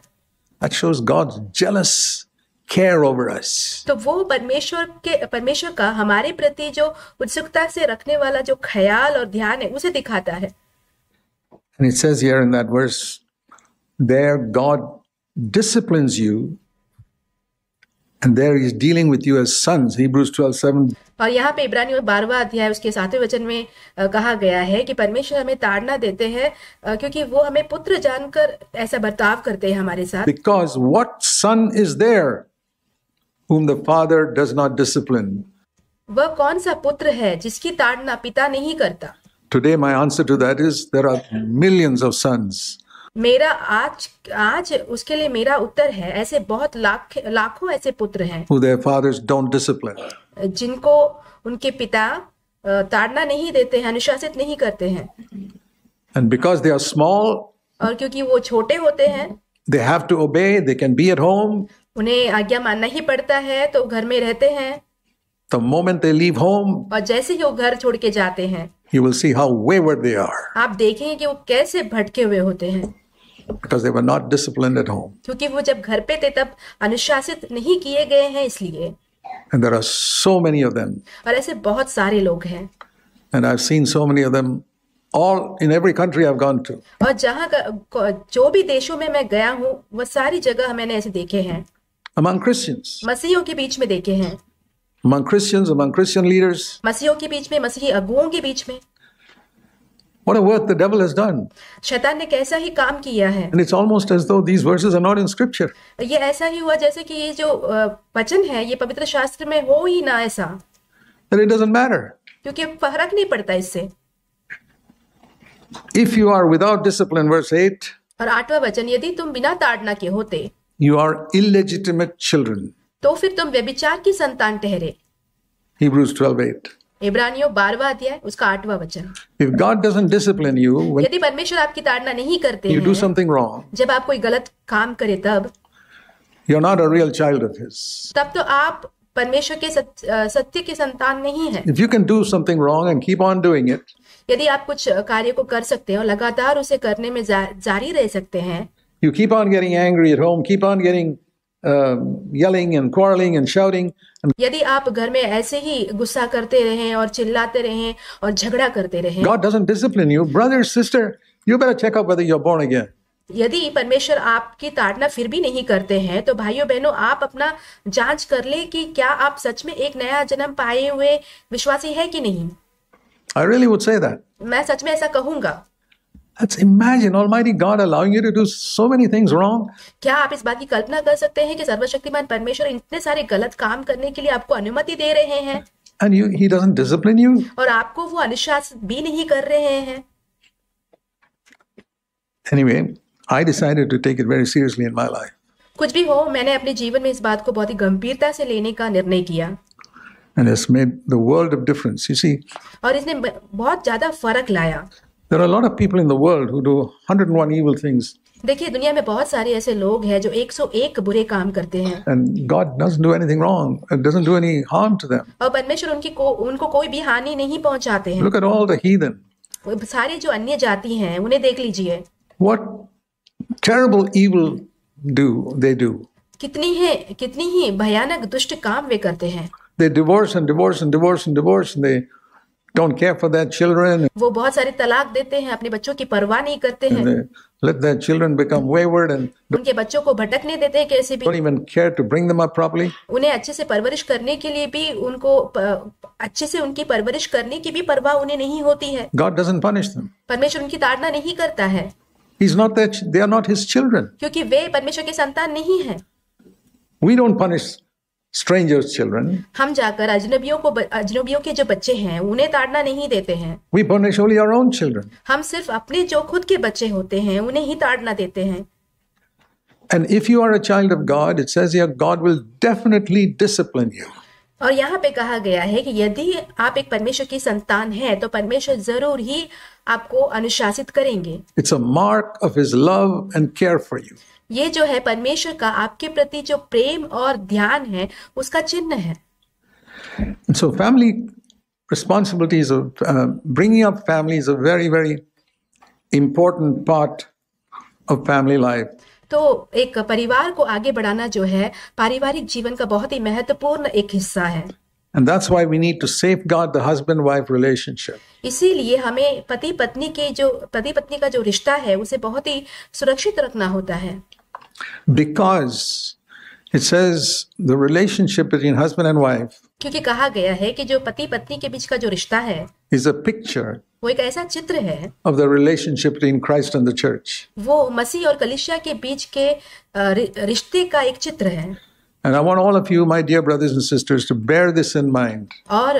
Speaker 2: तो वो परमेश्वर के परमेश्वर का हमारे प्रति जो उत्सुकता से रखने वाला जो ख्याल और ध्यान है उसे दिखाता है
Speaker 1: And it says here in that verse, there God disciplines you And there he is dealing with you as sons, Hebrews 12, 7.
Speaker 2: और यहाँ पे इब्रानियों बारवा अध्याय उसके सातवें वचन में आ, कहा गया है कि परमेश्वर हमें ताड़ना देते हैं आ, क्योंकि वो हमें पुत्र जानकर ऐसा बर्ताव करते हैं हमारे साथ
Speaker 1: because what son is there whom the father does not discipline
Speaker 2: वह कौन सा पुत्र है जिसकी ताड़ना पिता नहीं करता
Speaker 1: Today my answer to that is there are millions of sons
Speaker 2: मेरा आज आज उसके लिए मेरा उत्तर है ऐसे बहुत लाख लाखों ऐसे पुत्र हैं जिनको उनके पिता ताड़ना नहीं देते हैं अनुशासित नहीं करते हैं
Speaker 1: and because they are small
Speaker 2: और क्योंकि वो छोटे होते हैं
Speaker 1: दे have to obey they can be at home
Speaker 2: उन्हें आज्ञा मानना ही पड़ता है तो घर में रहते हैं
Speaker 1: The moment they leave home,
Speaker 2: और जैसे ही वो घर छोड़ के जाते हैं
Speaker 1: you will see how wayward they are.
Speaker 2: आप देखेंगे कि वो कैसे भटके हुए होते हैं
Speaker 1: because they were not disciplined at home.
Speaker 2: क्योंकि वो जब घर पे थे तब अनुशासित नहीं किए गए हैं इसलिए.
Speaker 1: And there are so many of them.
Speaker 2: और ऐसे बहुत सारे लोग हैं.
Speaker 1: And I've seen so many of them all in every country I've gone to.
Speaker 2: और जहाँ जो भी देशों में मैं गया हूँ वह सारी जगह मैंने ऐसे देखे हैं.
Speaker 1: Among Christians.
Speaker 2: मसीहियों के बीच में देखे हैं.
Speaker 1: Among Christians, among Christian leaders.
Speaker 2: मसीहियों के बीच में मसीही अगुओं के बीच में.
Speaker 1: What a work the devil has done.
Speaker 2: शैतान ने कैसा ही काम किया है.
Speaker 1: And it's almost as though these verses are not in scripture.
Speaker 2: ये ऐसा ही हुआ जैसे कि ये जो वचन है ये पवित्र शास्त्र में हो ही ना ऐसा.
Speaker 1: But it doesn't matter.
Speaker 2: क्योंकि फर्क नहीं पड़ता इससे.
Speaker 1: If you are without discipline, verse 8.
Speaker 2: और आठवां वचन यदि तुम बिना ताड़ना के होते.
Speaker 1: You are illegitimate children.
Speaker 2: तो फिर तुम व्यभिचार की संतान ठहरे.
Speaker 1: Hebrews 12:8.
Speaker 2: इब्रानियों 12वां अध्याय उसका 8वां वचन
Speaker 1: If God doesn't discipline you when यदि
Speaker 2: परमेश्वर आपकी ताड़ना नहीं करते you do
Speaker 1: something wrong
Speaker 2: जब आप कोई गलत काम करे तब
Speaker 1: you're not a real child of his
Speaker 2: तब तो आप परमेश्वर के सत्य के संतान नहीं है
Speaker 1: If you can do something wrong and keep on doing it
Speaker 2: यदि आप कुछ कार्य को कर सकते हैं और लगातार उसे करने में जा, जारी रह सकते हैं
Speaker 1: You keep on getting angry at home, keep on getting yelling and quarreling and shouting.
Speaker 2: यदि आप घर में ऐसे ही गुस्सा करते रहें और चिल्लाते रहें और झगड़ा करते रहें God
Speaker 1: doesn't discipline you. Brother, sister, you better check out whether you're born again.
Speaker 2: यदि परमेश्वर आपकी ताड़ना फिर भी नहीं करते हैं तो भाइयों बहनों आप अपना जांच कर ले कि क्या आप सच में एक नया जन्म पाए हुए विश्वासी है कि नहीं
Speaker 1: I really would say that.
Speaker 2: मैं सच में ऐसा कहूंगा
Speaker 1: Let's imagine Almighty God allowing you to do so many things wrong.
Speaker 2: क्या आप इस बात की कल्पना कर सकते हैं कि सर्वशक्तिमान परमेश्वर इतने सारे गलत काम करने के लिए आपको अनुमति दे रहे हैं?
Speaker 1: And you, he doesn't discipline you.
Speaker 2: और आपको वो अनुशासित भी नहीं कर रहे हैं.
Speaker 1: Anyway, I decided to take it very seriously in my life.
Speaker 2: कुछ भी हो मैंने अपने जीवन में इस बात को बहुत ही गंभीरता से लेने का निर्णय किया.
Speaker 1: And it's made the world of difference. You see.
Speaker 2: और इसने बहुत ज्यादा फर्क लाया.
Speaker 1: There are a lot of people in the world who do 101 evil things.
Speaker 2: देखिए दुनिया में बहुत सारे ऐसे लोग हैं जो 101 बुरे काम करते हैं
Speaker 1: and god doesn't do anything wrong It doesn't do any harm to them
Speaker 2: और परमेश्वर उनकी को उनको कोई भी हानि नहीं पहुंचाते हैं look
Speaker 1: at all the heathen
Speaker 2: सारे जो अन्य जाति हैं उन्हें देख लीजिए
Speaker 1: what terrible evil do they do
Speaker 2: कितनी है कितनी ही भयानक दुष्ट काम वे करते हैं
Speaker 1: they divorce and divorce and divorce and divorce and they don't care for their children.
Speaker 2: वो बहुत सारे तलाक देते हैं अपने बच्चों की परवाह नहीं करते हैं.
Speaker 1: Let their children become wayward and
Speaker 2: उनके बच्चों को भटकने देते हैं कैसे भी. Don't
Speaker 1: even care to bring them up properly.
Speaker 2: उन्हें अच्छे से परवरिश करने के लिए भी उनको अच्छे से उनकी परवरिश करने की भी परवाह उन्हें नहीं होती है.
Speaker 1: God doesn't punish them.
Speaker 2: परमेश्वर उनकी ताड़ना नहीं करता है.
Speaker 1: He's not their, they are not his children.
Speaker 2: क्योंकि वे परमेश्वर के संतान नहीं हैं.
Speaker 1: We don't punish strangers children
Speaker 2: हम जाकर अजनबियों को अजनबियों के जो बच्चे हैं उन्हें ताड़ना नहीं देते हैं
Speaker 1: we punish only our own children
Speaker 2: हम सिर्फ अपने जो खुद के बच्चे होते हैं उन्हें ही ताड़ना देते हैं
Speaker 1: and if you are a child of god it says here god will definitely discipline you
Speaker 2: और यहाँ पे कहा गया है कि यदि आप एक परमेश्वर की संतान हैं तो परमेश्वर जरूर ही आपको अनुशासित करेंगे
Speaker 1: it's a mark of his love and care for you
Speaker 2: ये जो है परमेश्वर का आपके प्रति जो प्रेम और ध्यान है उसका चिन्ह
Speaker 1: है so family responsibilities bringing uh, family is a very very important part of family life
Speaker 2: तो एक परिवार को आगे बढ़ाना जो है पारिवारिक जीवन का बहुत ही महत्वपूर्ण एक हिस्सा है
Speaker 1: And that's why we need to safeguard the husband wife relationship.
Speaker 2: इसीलिए हमें पति पत्नी के जो पति पत्नी का जो रिश्ता है उसे बहुत ही सुरक्षित रखना होता है
Speaker 1: Because it says the relationship between husband and wife
Speaker 2: क्योंकि कहा गया है कि जो पति पत्नी के बीच का जो रिश्ता है
Speaker 1: is a picture
Speaker 2: वो एक ऐसा चित्र है
Speaker 1: of the relationship between Christ and the church
Speaker 2: वो मसीह और कलिसिया के बीच के रिश्ते का एक चित्र है
Speaker 1: and I want all of you, my dear brothers and sisters, to bear this in mind. That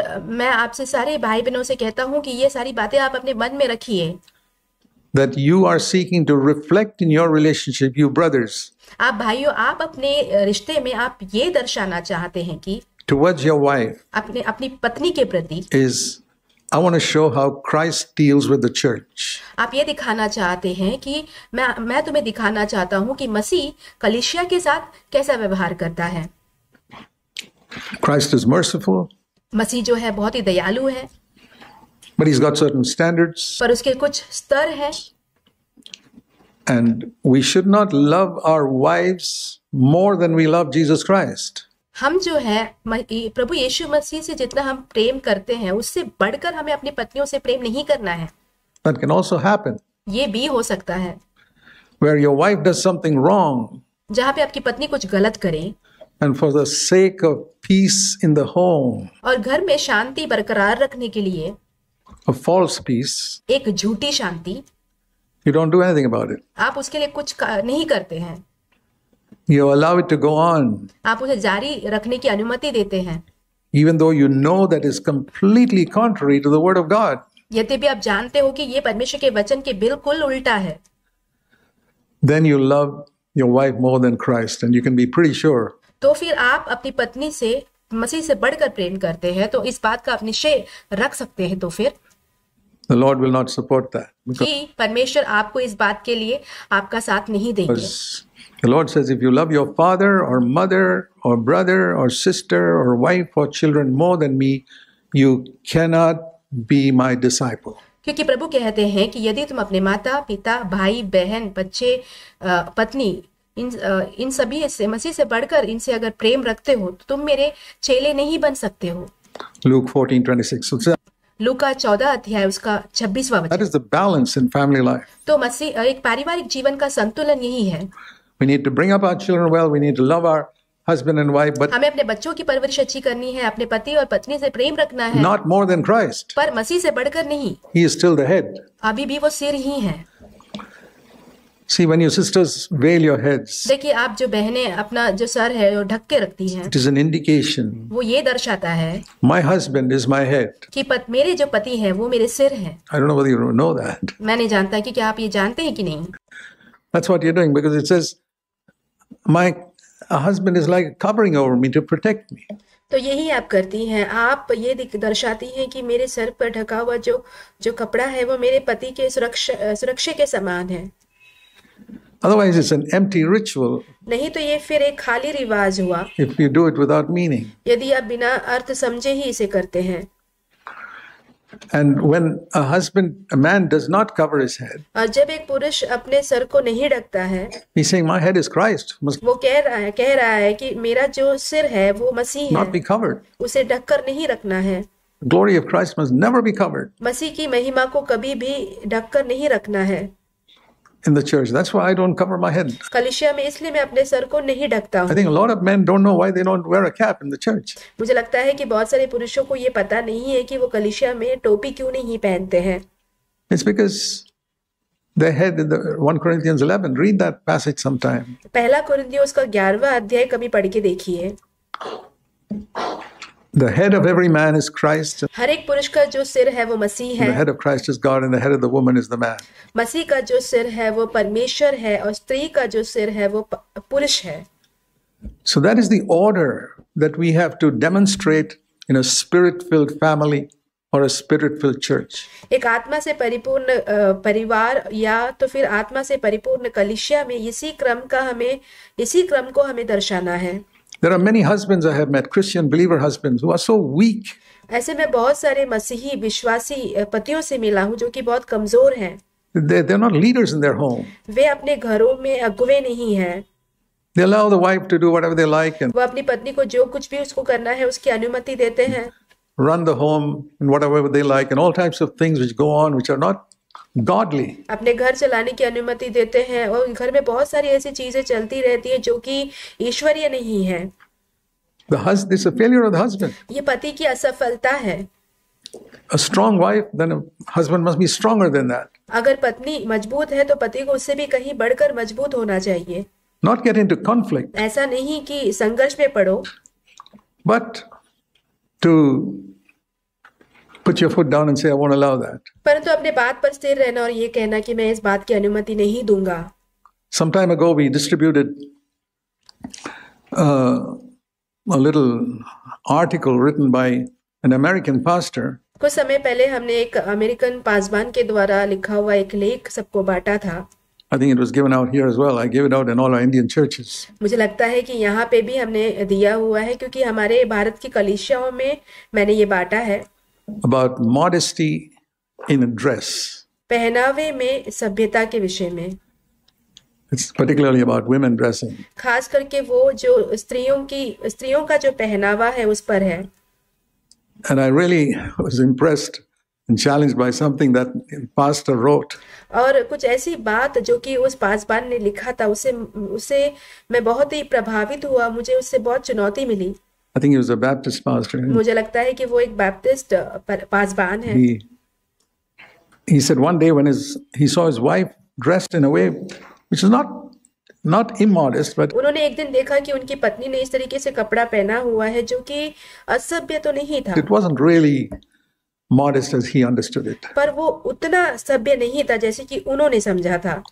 Speaker 1: you are seeking to reflect in your relationship, you brothers.
Speaker 2: आप भाइयों आप अपने रिश्ते में आप ये दर्शाना चाहते हैं कि
Speaker 1: towards your wife
Speaker 2: अपने अपनी पत्नी के प्रति
Speaker 1: I want to show how Christ deals with the church.
Speaker 2: आप ये दिखाना चाहते हैं कि मैं मैं तुम्हें दिखाना चाहता हूं कि मसीह कलिशिया के साथ कैसा व्यवहार करता है
Speaker 1: Christ is merciful.
Speaker 2: मसीह जो है बहुत ही दयालु है
Speaker 1: But he's got certain standards.
Speaker 2: पर उसके कुछ स्तर हैं.
Speaker 1: And we should not love our wives more than we love Jesus Christ.
Speaker 2: हम जो है प्रभु यीशु मसीह से जितना हम प्रेम करते हैं उससे बढ़कर हमें अपनी पत्नियों से प्रेम नहीं करना है
Speaker 1: That can also happen.
Speaker 2: ये भी हो सकता है
Speaker 1: Where your wife does something wrong,
Speaker 2: जहाँ पे आपकी पत्नी कुछ गलत करे
Speaker 1: and for the sake of peace in the home,
Speaker 2: और घर में शांति बरकरार रखने के लिए
Speaker 1: a false peace,
Speaker 2: एक झूठी शांति
Speaker 1: you don't do anything about it.
Speaker 2: आप उसके लिए कुछ नहीं करते हैं
Speaker 1: You allow it to go on.
Speaker 2: आप उसे जारी रखने की अनुमति देते हैं.
Speaker 1: Even though you know that is completely contrary to the word of God.
Speaker 2: यद्यपि आप जानते हो कि ये परमेश्वर के वचन के बिल्कुल उल्टा है.
Speaker 1: Then you love your wife more than Christ and you can be pretty sure.
Speaker 2: तो फिर आप अपनी पत्नी से मसीह से बढ़कर प्रेम करते हैं तो इस बात का आप निश्चय रख सकते हैं तो फिर
Speaker 1: The Lord will not support that.
Speaker 2: कि परमेश्वर आपको इस बात के लिए आपका साथ नहीं देंगे.
Speaker 1: The Lord says, if you love your father or mother or brother or sister or wife or children more than me, you cannot be my disciple.
Speaker 2: क्योंकि प्रभु कहते हैं कि यदि तुम अपने माता पिता भाई बहन बच्चे पत्नी इन इन सभी से मसीह से बढ़कर इनसे अगर प्रेम रखते हो तो तुम मेरे चेले नहीं बन सकते हो
Speaker 1: लूक 14:26
Speaker 2: लूका 14 अध्याय उसका
Speaker 1: 26वां वचन that is the balance in family life
Speaker 2: तो मसीह एक पारिवारिक जीवन का संतुलन यही है
Speaker 1: We need to bring up our children well. We need to love our husband and wife. But
Speaker 2: हमें अपने बच्चों की परवरिश अच्छी करनी है अपने पति और पत्नी से प्रेम रखना है
Speaker 1: not more than Christ.
Speaker 2: पर मसीह से बढ़कर नहीं
Speaker 1: He is still the head.
Speaker 2: अभी भी वो सिर ही है
Speaker 1: See, when your sisters veil your heads,
Speaker 2: देखिए आप जो बहनें अपना जो सर है वो ढक के रखती हैं it
Speaker 1: is an indication.
Speaker 2: वो ये दर्शाता है
Speaker 1: My husband is my head.
Speaker 2: कि पत, मेरे जो पति हैं वो मेरे सिर हैं
Speaker 1: I don't know whether you know that.
Speaker 2: मैं नहीं जानता कि क्या आप ये जानते हैं कि नहीं
Speaker 1: That's what you're doing because it says my husband is like covering over me to protect me
Speaker 2: तो यही आप करती हैं आप ये दर्शाती हैं कि मेरे सर पर ढका हुआ जो जो कपड़ा है वो मेरे पति के सुरक्षा सुरक्षा के समान है
Speaker 1: Otherwise, it's an empty ritual.
Speaker 2: नहीं तो ये फिर एक खाली रिवाज हुआ
Speaker 1: यदि
Speaker 2: आप बिना अर्थ समझे ही इसे करते हैं
Speaker 1: And when a husband, a man does not cover his head,
Speaker 2: एक पुरुष अपने सर को नहीं ढकता है
Speaker 1: he's saying, My head is Christ, must
Speaker 2: वो कह रहा है कह रहा है कि मेरा जो सिर है वो मसीह not be covered. उसे ढककर नहीं रखना है
Speaker 1: Glory of Christ must never be covered.
Speaker 2: मसीह की महिमा को कभी भी ढककर नहीं रखना है
Speaker 1: in the church. That's why I don't cover my head.
Speaker 2: कलिशिया में इसलिए मैं अपने सर को नहीं ढकता हूँ. I think a lot of
Speaker 1: men don't know why they don't wear a cap in the church.
Speaker 2: मुझे लगता है कि बहुत सारे पुरुषों को ये पता नहीं है कि वो कलिशिया में टोपी क्यों नहीं पहनते हैं.
Speaker 1: It's because their head in the 1 Corinthians 11 read that passage sometime.
Speaker 2: पहला कुरिन्थियों का 11वां अध्याय कभी पढ़ के देखिए.
Speaker 1: The head of every man is Christ. हर
Speaker 2: एक पुरुष का जो सिर है वो मसीह है. The head
Speaker 1: of Christ is God and the head of the woman is the man.
Speaker 2: मसीह का जो सिर है वो परमेश्वर है और स्त्री का जो सिर है वो पुरुष है.
Speaker 1: So that is the order that we have to demonstrate in a spirit-filled family or a spirit-filled church.
Speaker 2: एक आत्मा से परिपूर्ण परिवार या तो फिर आत्मा से परिपूर्ण कलिशिया में इसी क्रम का हमें इसी क्रम को हमें दर्शाना है.
Speaker 1: There are many husbands I have met, Christian believer husbands, who are so weak.
Speaker 2: ऐसे मैं बहुत सारे मसीही विश्वासी पतियों से मिला हूँ जो कि बहुत कमजोर हैं.
Speaker 1: They are not leaders in their home.
Speaker 2: वे अपने घरों में अगुवे नहीं हैं.
Speaker 1: They allow the wife to do whatever they like and.
Speaker 2: वो अपनी पत्नी को जो कुछ भी उसको करना है उसकी अनुमति देते हैं.
Speaker 1: Run the home and whatever they like and all types of things which go on which are not godly
Speaker 2: अपने घर चलाने की अनुमति देते हैं और घर में बहुत सारी ऐसी चीजें चलती रहती हैं जो कि ईश्वरीय नहीं है
Speaker 1: the husband is a failure of the husband
Speaker 2: ये पति की असफलता है
Speaker 1: a strong wife then a husband must be stronger than that
Speaker 2: अगर पत्नी मजबूत है तो पति को उससे भी कहीं बढ़कर मजबूत होना चाहिए
Speaker 1: not get into conflict
Speaker 2: ऐसा नहीं कि संघर्ष में पड़ो
Speaker 1: but to put your foot down and say I won't allow that.
Speaker 2: परंतु अपने बात पर स्थिर रहना और ये कहना कि मैं इस बात की अनुमति नहीं दूंगा.
Speaker 1: Some time ago we distributed uh, a little article written by an American pastor.
Speaker 2: कुछ समय पहले हमने एक अमेरिकन पासवान के द्वारा लिखा हुआ एक लेख सबको बांटा था.
Speaker 1: I think it was given out here as well. I gave it out in all our Indian churches.
Speaker 2: मुझे लगता है कि यहाँ पे भी हमने दिया हुआ है क्योंकि हमारे भारत की कलीसियाओं में मैंने ये बांटा है.
Speaker 1: about modesty in dress.
Speaker 2: पहनावे में सभ्यता के विषय में
Speaker 1: It's particularly about women dressing.
Speaker 2: खास करके वो जो स्त्रियों की स्त्रियों का जो पहनावा है उस पर है
Speaker 1: And I really was impressed and challenged by something that pastor wrote.
Speaker 2: और कुछ ऐसी बात जो कि उस पासवान ने लिखा था उसे उसे मैं बहुत ही प्रभावित हुआ मुझे उससे बहुत चुनौती मिली
Speaker 1: I think he was a Baptist pastor. मुझे
Speaker 2: लगता है कि वो एक बैप्टिस्ट uh, पासवान है.
Speaker 1: He, he said one day when his he saw his wife dressed in a way which is not not immodest but
Speaker 2: उन्होंने एक दिन देखा कि उनकी पत्नी ने इस तरीके से कपड़ा पहना हुआ है जो कि असभ्य तो नहीं था. It wasn't
Speaker 1: really modest as he understood it.
Speaker 2: पर वो उतना सभ्य नहीं था जैसे कि उन्होंने समझा था.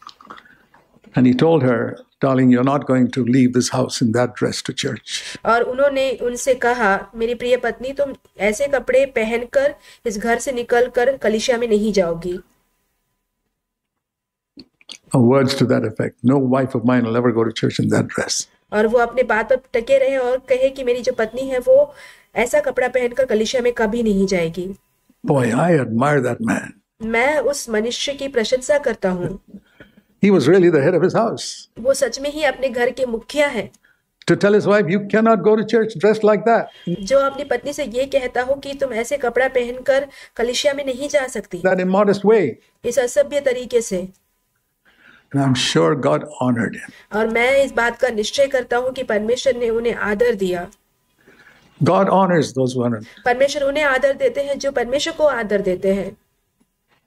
Speaker 1: And he told her darling you're not going to leave this house in that dress to church
Speaker 2: और उन्होंने उनसे कहा मेरी प्रिय पत्नी तुम ऐसे कपड़े पहनकर इस घर से निकलकर कलिसिया में नहीं जाओगी
Speaker 1: words to that effect no wife of mine will ever go to church in that dress
Speaker 2: और वो अपने बात पर टके रहे और कहे कि मेरी जो पत्नी है वो ऐसा कपड़ा पहनकर कलिसिया में कभी नहीं जाएगी
Speaker 1: boy i admire that man
Speaker 2: मैं उस मनुष्य की प्रशंसा करता हूँ
Speaker 1: He was really the head of his house.
Speaker 2: वो सच में ही अपने घर के मुखिया हैं.
Speaker 1: To tell his wife, you cannot go to church dressed like that. जो
Speaker 2: अपनी पत्नी से ये कहता हो कि तुम ऐसे कपड़ा पहनकर कलिशिया में नहीं जा सकती. That immodest way. इस असभ्य तरीके से.
Speaker 1: And I'm sure God honored him.
Speaker 2: और मैं इस बात का निश्चय करता हूँ कि परमेश्वर ने उन्हें आदर दिया.
Speaker 1: God honors those who honor.
Speaker 2: परमेश्वर उन्हें आदर देते हैं जो परमेश्वर को आदर देते हैं.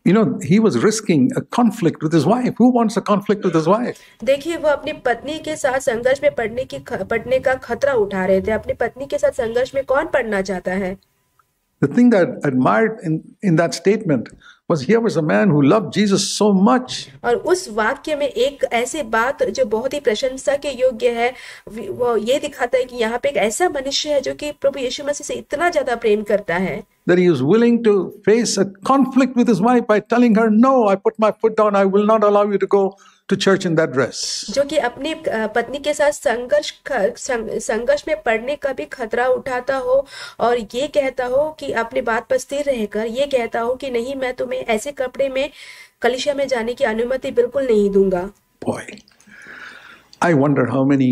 Speaker 1: you know he was risking a conflict with his wife who wants a conflict with his wife
Speaker 2: देखिए वो अपनी पत्नी के साथ संघर्ष में पड़ने की पड़ने का खतरा उठा रहे थे अपनी पत्नी के साथ संघर्ष में कौन पड़ना चाहता है
Speaker 1: the thing that I admired in in that statement was here was a man who loved Jesus so much.
Speaker 2: और उस वाक्य में एक ऐसी बात जो बहुत ही प्रशंसा के योग्य है वो ये दिखाता है कि यहाँ पे एक ऐसा मनुष्य है जो कि प्रभु यीशु मसीह से इतना ज्यादा प्रेम करता है
Speaker 1: that he was willing to face a conflict with his wife by telling her no I put my foot down I will not allow you to go to church in that dress
Speaker 2: जो कि अपनी पत्नी के साथ संघर्ष संघर्ष में पड़ने का भी खतरा उठाता हो और ये कहता हो कि अपने बात पर स्थिर रहकर ये कहता हो कि नहीं मैं तुम्हें ऐसे कपड़े में कलिशिया में जाने की अनुमति बिल्कुल नहीं दूंगा
Speaker 1: Boy, I wonder how many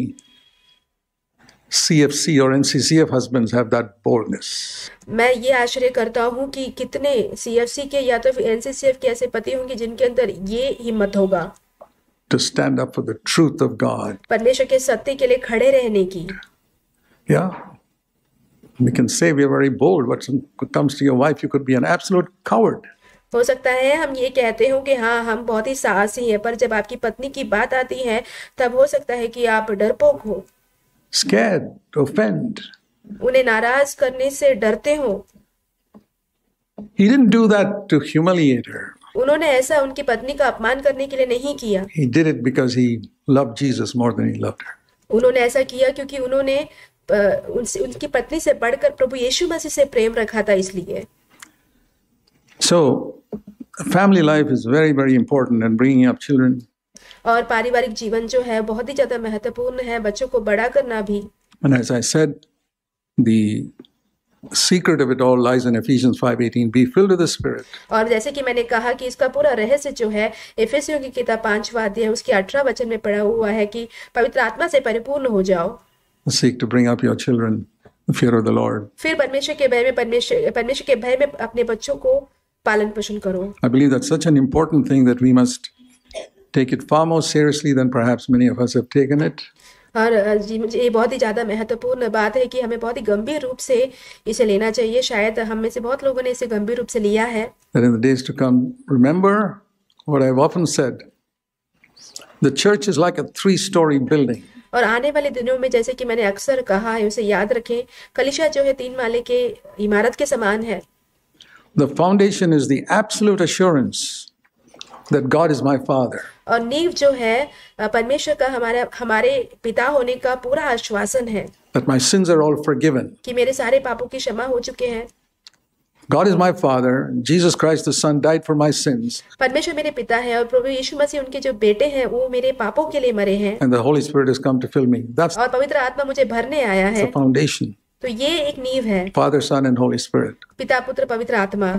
Speaker 1: CFC or NCCF husbands have that boldness.
Speaker 2: मैं ये आश्चर्य करता हूँ कि कितने CFC के या तो NCCF के ऐसे पति होंगे जिनके अंदर ये हिम्मत होगा
Speaker 1: to stand up for the truth of God.
Speaker 2: परमेश्वर के सत्य के लिए खड़े रहने की.
Speaker 1: Yeah. We can say we are very bold, but when it comes to your wife, you could be an absolute coward.
Speaker 2: हो सकता है हम ये कहते हो कि हाँ हम बहुत ही साहसी हैं पर जब आपकी पत्नी की बात आती है तब हो सकता है कि आप डरपोक हो scared, offend. उन्हें नाराज करने से डरते हो
Speaker 1: He didn't do that to humiliate her.
Speaker 2: उन्होंने ऐसा उनकी पत्नी का अपमान करने के लिए नहीं किया
Speaker 1: he did it because he loved Jesus more than he loved her.
Speaker 2: उन्होंने ऐसा किया क्योंकि उन्होंने उनसे उनकी पत्नी से बढ़कर प्रभु यीशु मसीह से प्रेम रखा था इसलिए
Speaker 1: so family life is very very important and bringing up children
Speaker 2: और पारिवारिक जीवन जो है बहुत ही ज्यादा महत्वपूर्ण है बच्चों को बड़ा करना भी.
Speaker 1: And as I said the secret of it all lies in Ephesians 5:18 be filled with the spirit
Speaker 2: और जैसे कि मैंने कहा कि इसका पूरा रहस्य जो है इफिसियों की किताब पांचवा अध्याय उसके 18 वचन में पढ़ा हुआ है कि पवित्र आत्मा से परिपूर्ण हो जाओ
Speaker 1: seek to bring up your children the fear of the lord
Speaker 2: फिर परमेश्वर के भय में परमेश्वर परमेश्वर के भय में अपने बच्चों को पालन पोषण करो
Speaker 1: i believe that's such an important thing that we must take it far more seriously than perhaps many of us have taken it
Speaker 2: और ये बहुत ही ज़्यादा महत्वपूर्ण बात है कि हमें बहुत ही गंभीर रूप से इसे लेना चाहिए शायद हम में से बहुत लोगों ने इसे गंभीर रूप से लिया
Speaker 1: है The church is like a three-story building.
Speaker 2: और आने वाले दिनों में जैसे कि मैंने अक्सर कहा है उसे याद रखें कलिशा जो है तीन माले के इमारत के समान है
Speaker 1: The foundation is the absolute assurance that God is my father.
Speaker 2: और नीव जो है परमेश्वर का हमारे हमारे पिता होने का पूरा आश्वासन है
Speaker 1: That my sins are all forgiven.
Speaker 2: कि मेरे सारे पापों की क्षमा हो चुके हैं.
Speaker 1: God is my father. Jesus Christ the son died for my sins.
Speaker 2: परमेश्वर मेरे पिता है और प्रभु यीशु मसीह उनके जो बेटे हैं वो मेरे पापों के लिए मरे हैं.
Speaker 1: And the Holy Spirit has come to fill me. That's और पवित्र आत्मा मुझे
Speaker 2: भरने आया है. The foundation. तो ये एक नींव है.
Speaker 1: Father, Son and Holy Spirit.
Speaker 2: पिता पुत्र पवित्र आत्मा.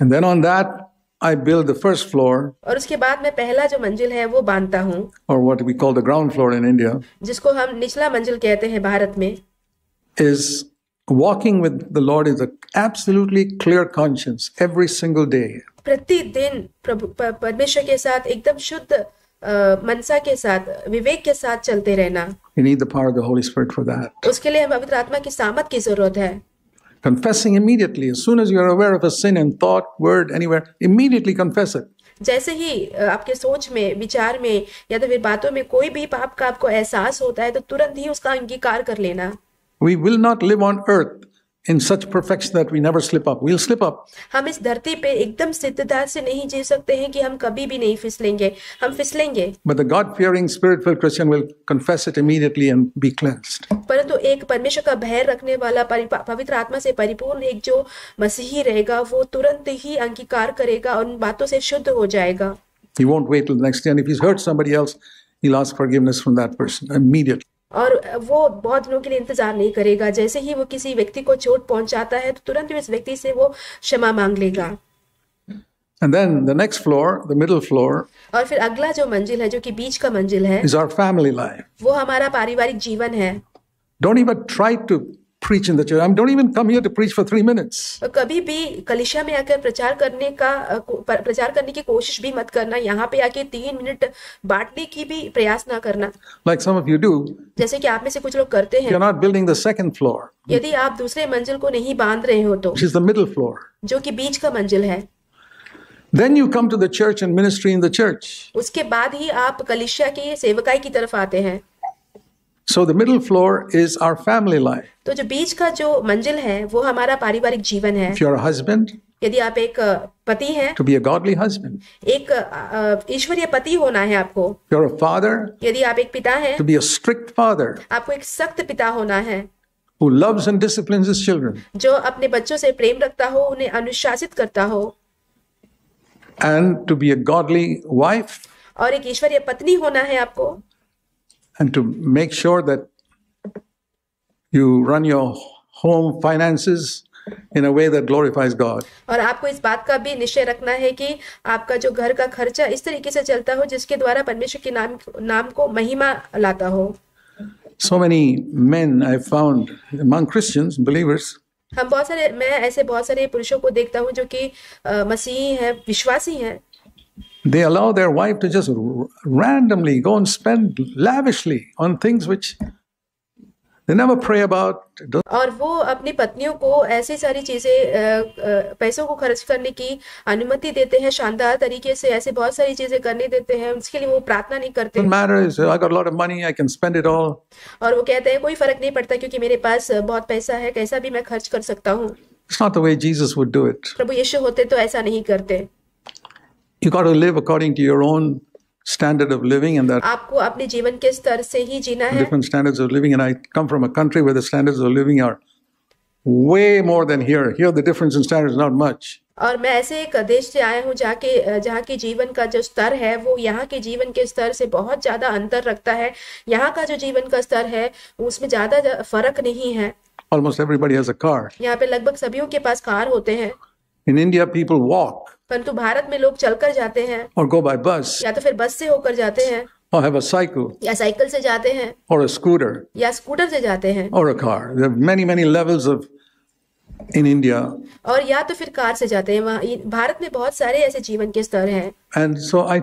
Speaker 1: And then on that I build the first floor.
Speaker 2: और उसके बाद मैं पहला जो मंजिल है वो बांधता हूँ.
Speaker 1: Or what we call the ground floor in India.
Speaker 2: जिसको हम निचला मंजिल कहते हैं भारत में.
Speaker 1: Is walking with the Lord is an absolutely clear conscience every single day.
Speaker 2: प्रतिदिन प्रभु परमेश्वर के साथ एकदम शुद्ध मनसा के साथ विवेक के साथ चलते रहना.
Speaker 1: We need the power of the Holy Spirit for that.
Speaker 2: उसके लिए हमें पवित्र आत्मा की सामर्थ की जरूरत है.
Speaker 1: confessing immediately. As soon as you are aware of a sin in thought, word, anywhere, immediately confess it.
Speaker 2: जैसे ही आपके सोच में विचार में या तो फिर बातों में कोई भी पाप का आपको एहसास होता है तो तुरंत ही उसका अंगीकार कर लेना
Speaker 1: We will not live on earth in such perfection that we never slip up. We'll slip up.
Speaker 2: हम इस धरती पे एकदम सिद्धता से नहीं जी सकते हैं कि हम कभी भी नहीं फिसलेंगे हम फिसलेंगे
Speaker 1: But the God-fearing, spirit-filled Christian will confess it immediately and be cleansed.
Speaker 2: परंतु तो एक परमेश्वर का भय रखने वाला पवित्र आत्मा से परिपूर्ण एक जो मसीही रहेगा वो तुरंत ही अंगीकार करेगा और उन बातों से शुद्ध हो जाएगा
Speaker 1: He won't wait till the next day, and if he's hurt somebody else, he'll ask forgiveness from that person immediately.
Speaker 2: और वो बहुत दिनों के लिए इंतजार नहीं करेगा जैसे ही वो किसी व्यक्ति को चोट पहुंचाता है तो तुरंत ही उस व्यक्ति से वो क्षमा मांग लेगा
Speaker 1: And then the next floor, the middle floor,
Speaker 2: और फिर अगला जो मंजिल है जो कि बीच का मंजिल है
Speaker 1: is our family life.
Speaker 2: वो हमारा पारिवारिक जीवन है
Speaker 1: Don't even try to preach in the church. I mean, don't even come here to preach for three minutes.
Speaker 2: कभी भी कलिशा में आकर प्रचार करने का प्रचार करने की कोशिश भी मत करना यहाँ पे आके तीन मिनट बांटने की भी प्रयास ना करना
Speaker 1: Like some of you do.
Speaker 2: जैसे कि आप में से कुछ लोग करते हैं. You're not
Speaker 1: building the second floor.
Speaker 2: यदि आप दूसरे मंजिल को नहीं बांध रहे हो तो. Which
Speaker 1: is the middle floor.
Speaker 2: जो कि बीच का मंजिल है.
Speaker 1: Then you come to the church and ministry in the church.
Speaker 2: उसके बाद ही आप कलिशा के सेवकाई की तरफ आते हैं.
Speaker 1: So the middle floor is our family life.
Speaker 2: तो जो बीच का जो मंजिल है वो हमारा पारिवारिक जीवन है If you're a husband, यदि आप एक पति हैं to
Speaker 1: be a godly husband,
Speaker 2: एक ईश्वरीय पति होना है आपको
Speaker 1: you're a father,
Speaker 2: यदि आप एक पिता हैं to
Speaker 1: be a strict father,
Speaker 2: आपको एक सख्त पिता होना है
Speaker 1: who loves and disciplines his children,
Speaker 2: जो अपने बच्चों से प्रेम रखता हो उन्हें अनुशासित करता हो
Speaker 1: and to be a godly wife,
Speaker 2: और एक ईश्वरीय पत्नी है
Speaker 1: and to make sure that you run your home finances in a way that glorifies God.
Speaker 2: और आपको इस बात का भी निश्चय रखना है कि आपका जो घर का खर्चा इस तरीके से चलता हो जिसके द्वारा परमेश्वर के नाम नाम को महिमा लाता हो.
Speaker 1: So many men I found among Christians believers.
Speaker 2: हम बहुत सारे मैं ऐसे बहुत सारे पुरुषों को देखता हूँ जो कि मसीही हैं विश्वासी हैं.
Speaker 1: they allow their wife to just randomly go and spend lavishly on things which they never pray about. और
Speaker 2: वो अपनी पत्नियों को ऐसी सारी चीजें पैसों को खर्च करने की अनुमति देते हैं शानदार तरीके से ऐसे बहुत सारी चीजें करने देते हैं उसके लिए वो प्रार्थना नहीं करते is,
Speaker 1: money,
Speaker 2: और वो कहते हैं कोई फर्क नहीं पड़ता क्योंकि मेरे पास बहुत पैसा है कैसा भी मैं खर्च कर सकता हूँ
Speaker 1: प्रभु
Speaker 2: यीशु होते तो ऐसा नहीं करते
Speaker 1: you got to live according to your own standard of living and that
Speaker 2: आपको अपने जीवन के स्तर से ही जीना है different
Speaker 1: standards of living and I come from a country where the standards of living are way more than here here the difference in standards is not much
Speaker 2: और मैं ऐसे एक देश से आया हूँ जहाँ के जहाँ के जीवन का जो स्तर है वो यहाँ के जीवन के स्तर से बहुत ज़्यादा अंतर रखता है यहाँ का जो जीवन का स्तर है उसमें ज़्यादा फर्क नहीं है
Speaker 1: almost everybody has a car
Speaker 2: यहाँ पे लगभग सभी के पास कार होते हैं
Speaker 1: in India people walk
Speaker 2: परंतु भारत में लोग चलकर जाते हैं
Speaker 1: और गो बाय बस
Speaker 2: या तो फिर बस से होकर जाते हैं
Speaker 1: or have a cycle
Speaker 2: या साइकिल से जाते हैं और a scooter या स्कूटर से जाते हैं और
Speaker 1: a car there are many many levels of in India
Speaker 2: और या तो फिर कार से जाते हैं वहाँ भारत में बहुत सारे ऐसे जीवन के स्तर हैं
Speaker 1: and so I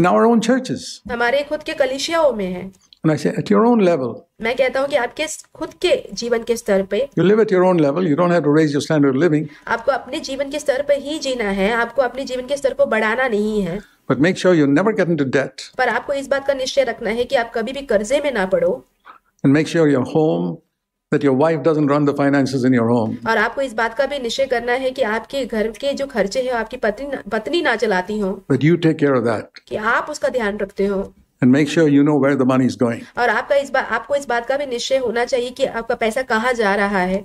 Speaker 1: in our own churches
Speaker 2: हमारे खुद के कलिशियाओं में है
Speaker 1: And I say, at your own level.
Speaker 2: मैं कहता हूँ कि आपके खुद के जीवन के स्तर पे
Speaker 1: you live at your own level. You don't have to raise your standard of living.
Speaker 2: आपको अपने जीवन के स्तर पे ही जीना है आपको अपने जीवन के स्तर को बढ़ाना नहीं है
Speaker 1: But make sure you never get into debt.
Speaker 2: पर आपको इस बात का निश्चय रखना है कि आप कभी भी कर्जे में ना पड़ो
Speaker 1: And make sure your home that your wife doesn't run the finances in your home.
Speaker 2: और आपको इस बात का भी निश्चय करना है कि आपके घर के जो खर्चे हैं आपकी पत्नी पत्नी ना चलाती हो.
Speaker 1: But you take care of that.
Speaker 2: कि आप उसका ध्यान रखते हो.
Speaker 1: and make sure you know where the money is going.
Speaker 2: और आपका इस बात आपको इस बात का भी निश्चय होना चाहिए कि आपका पैसा कहाँ जा रहा है.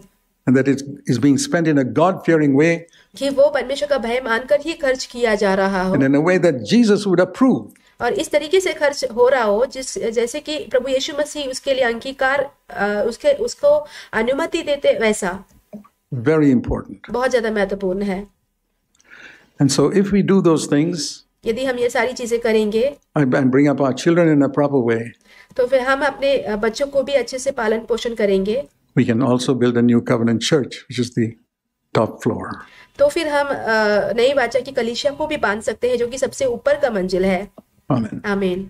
Speaker 1: And that it is being spent in a God-fearing way.
Speaker 2: कि वो परमेश्वर का भय मानकर ही खर्च किया जा
Speaker 1: रहा हो. And in a way that Jesus would approve.
Speaker 2: और इस तरीके से खर्च हो रहा हो जिस जैसे कि प्रभु यीशु मसीह उसके लिए अंगीकार उसके उसको अनुमति देते वैसा.
Speaker 1: Very important.
Speaker 2: बहुत ज्यादा महत्वपूर्ण है.
Speaker 1: And so if we do those things.
Speaker 2: यदि हम ये सारी चीजें करेंगे
Speaker 1: and bring up our children in a proper way,
Speaker 2: तो फिर हम अपने बच्चों को भी अच्छे से पालन पोषण करेंगे
Speaker 1: we can also build a new covenant church, which is the top floor.
Speaker 2: तो फिर हम नई वाचा की कलीसिया को भी बांध सकते हैं जो कि सबसे ऊपर का मंजिल है आमीन आमीन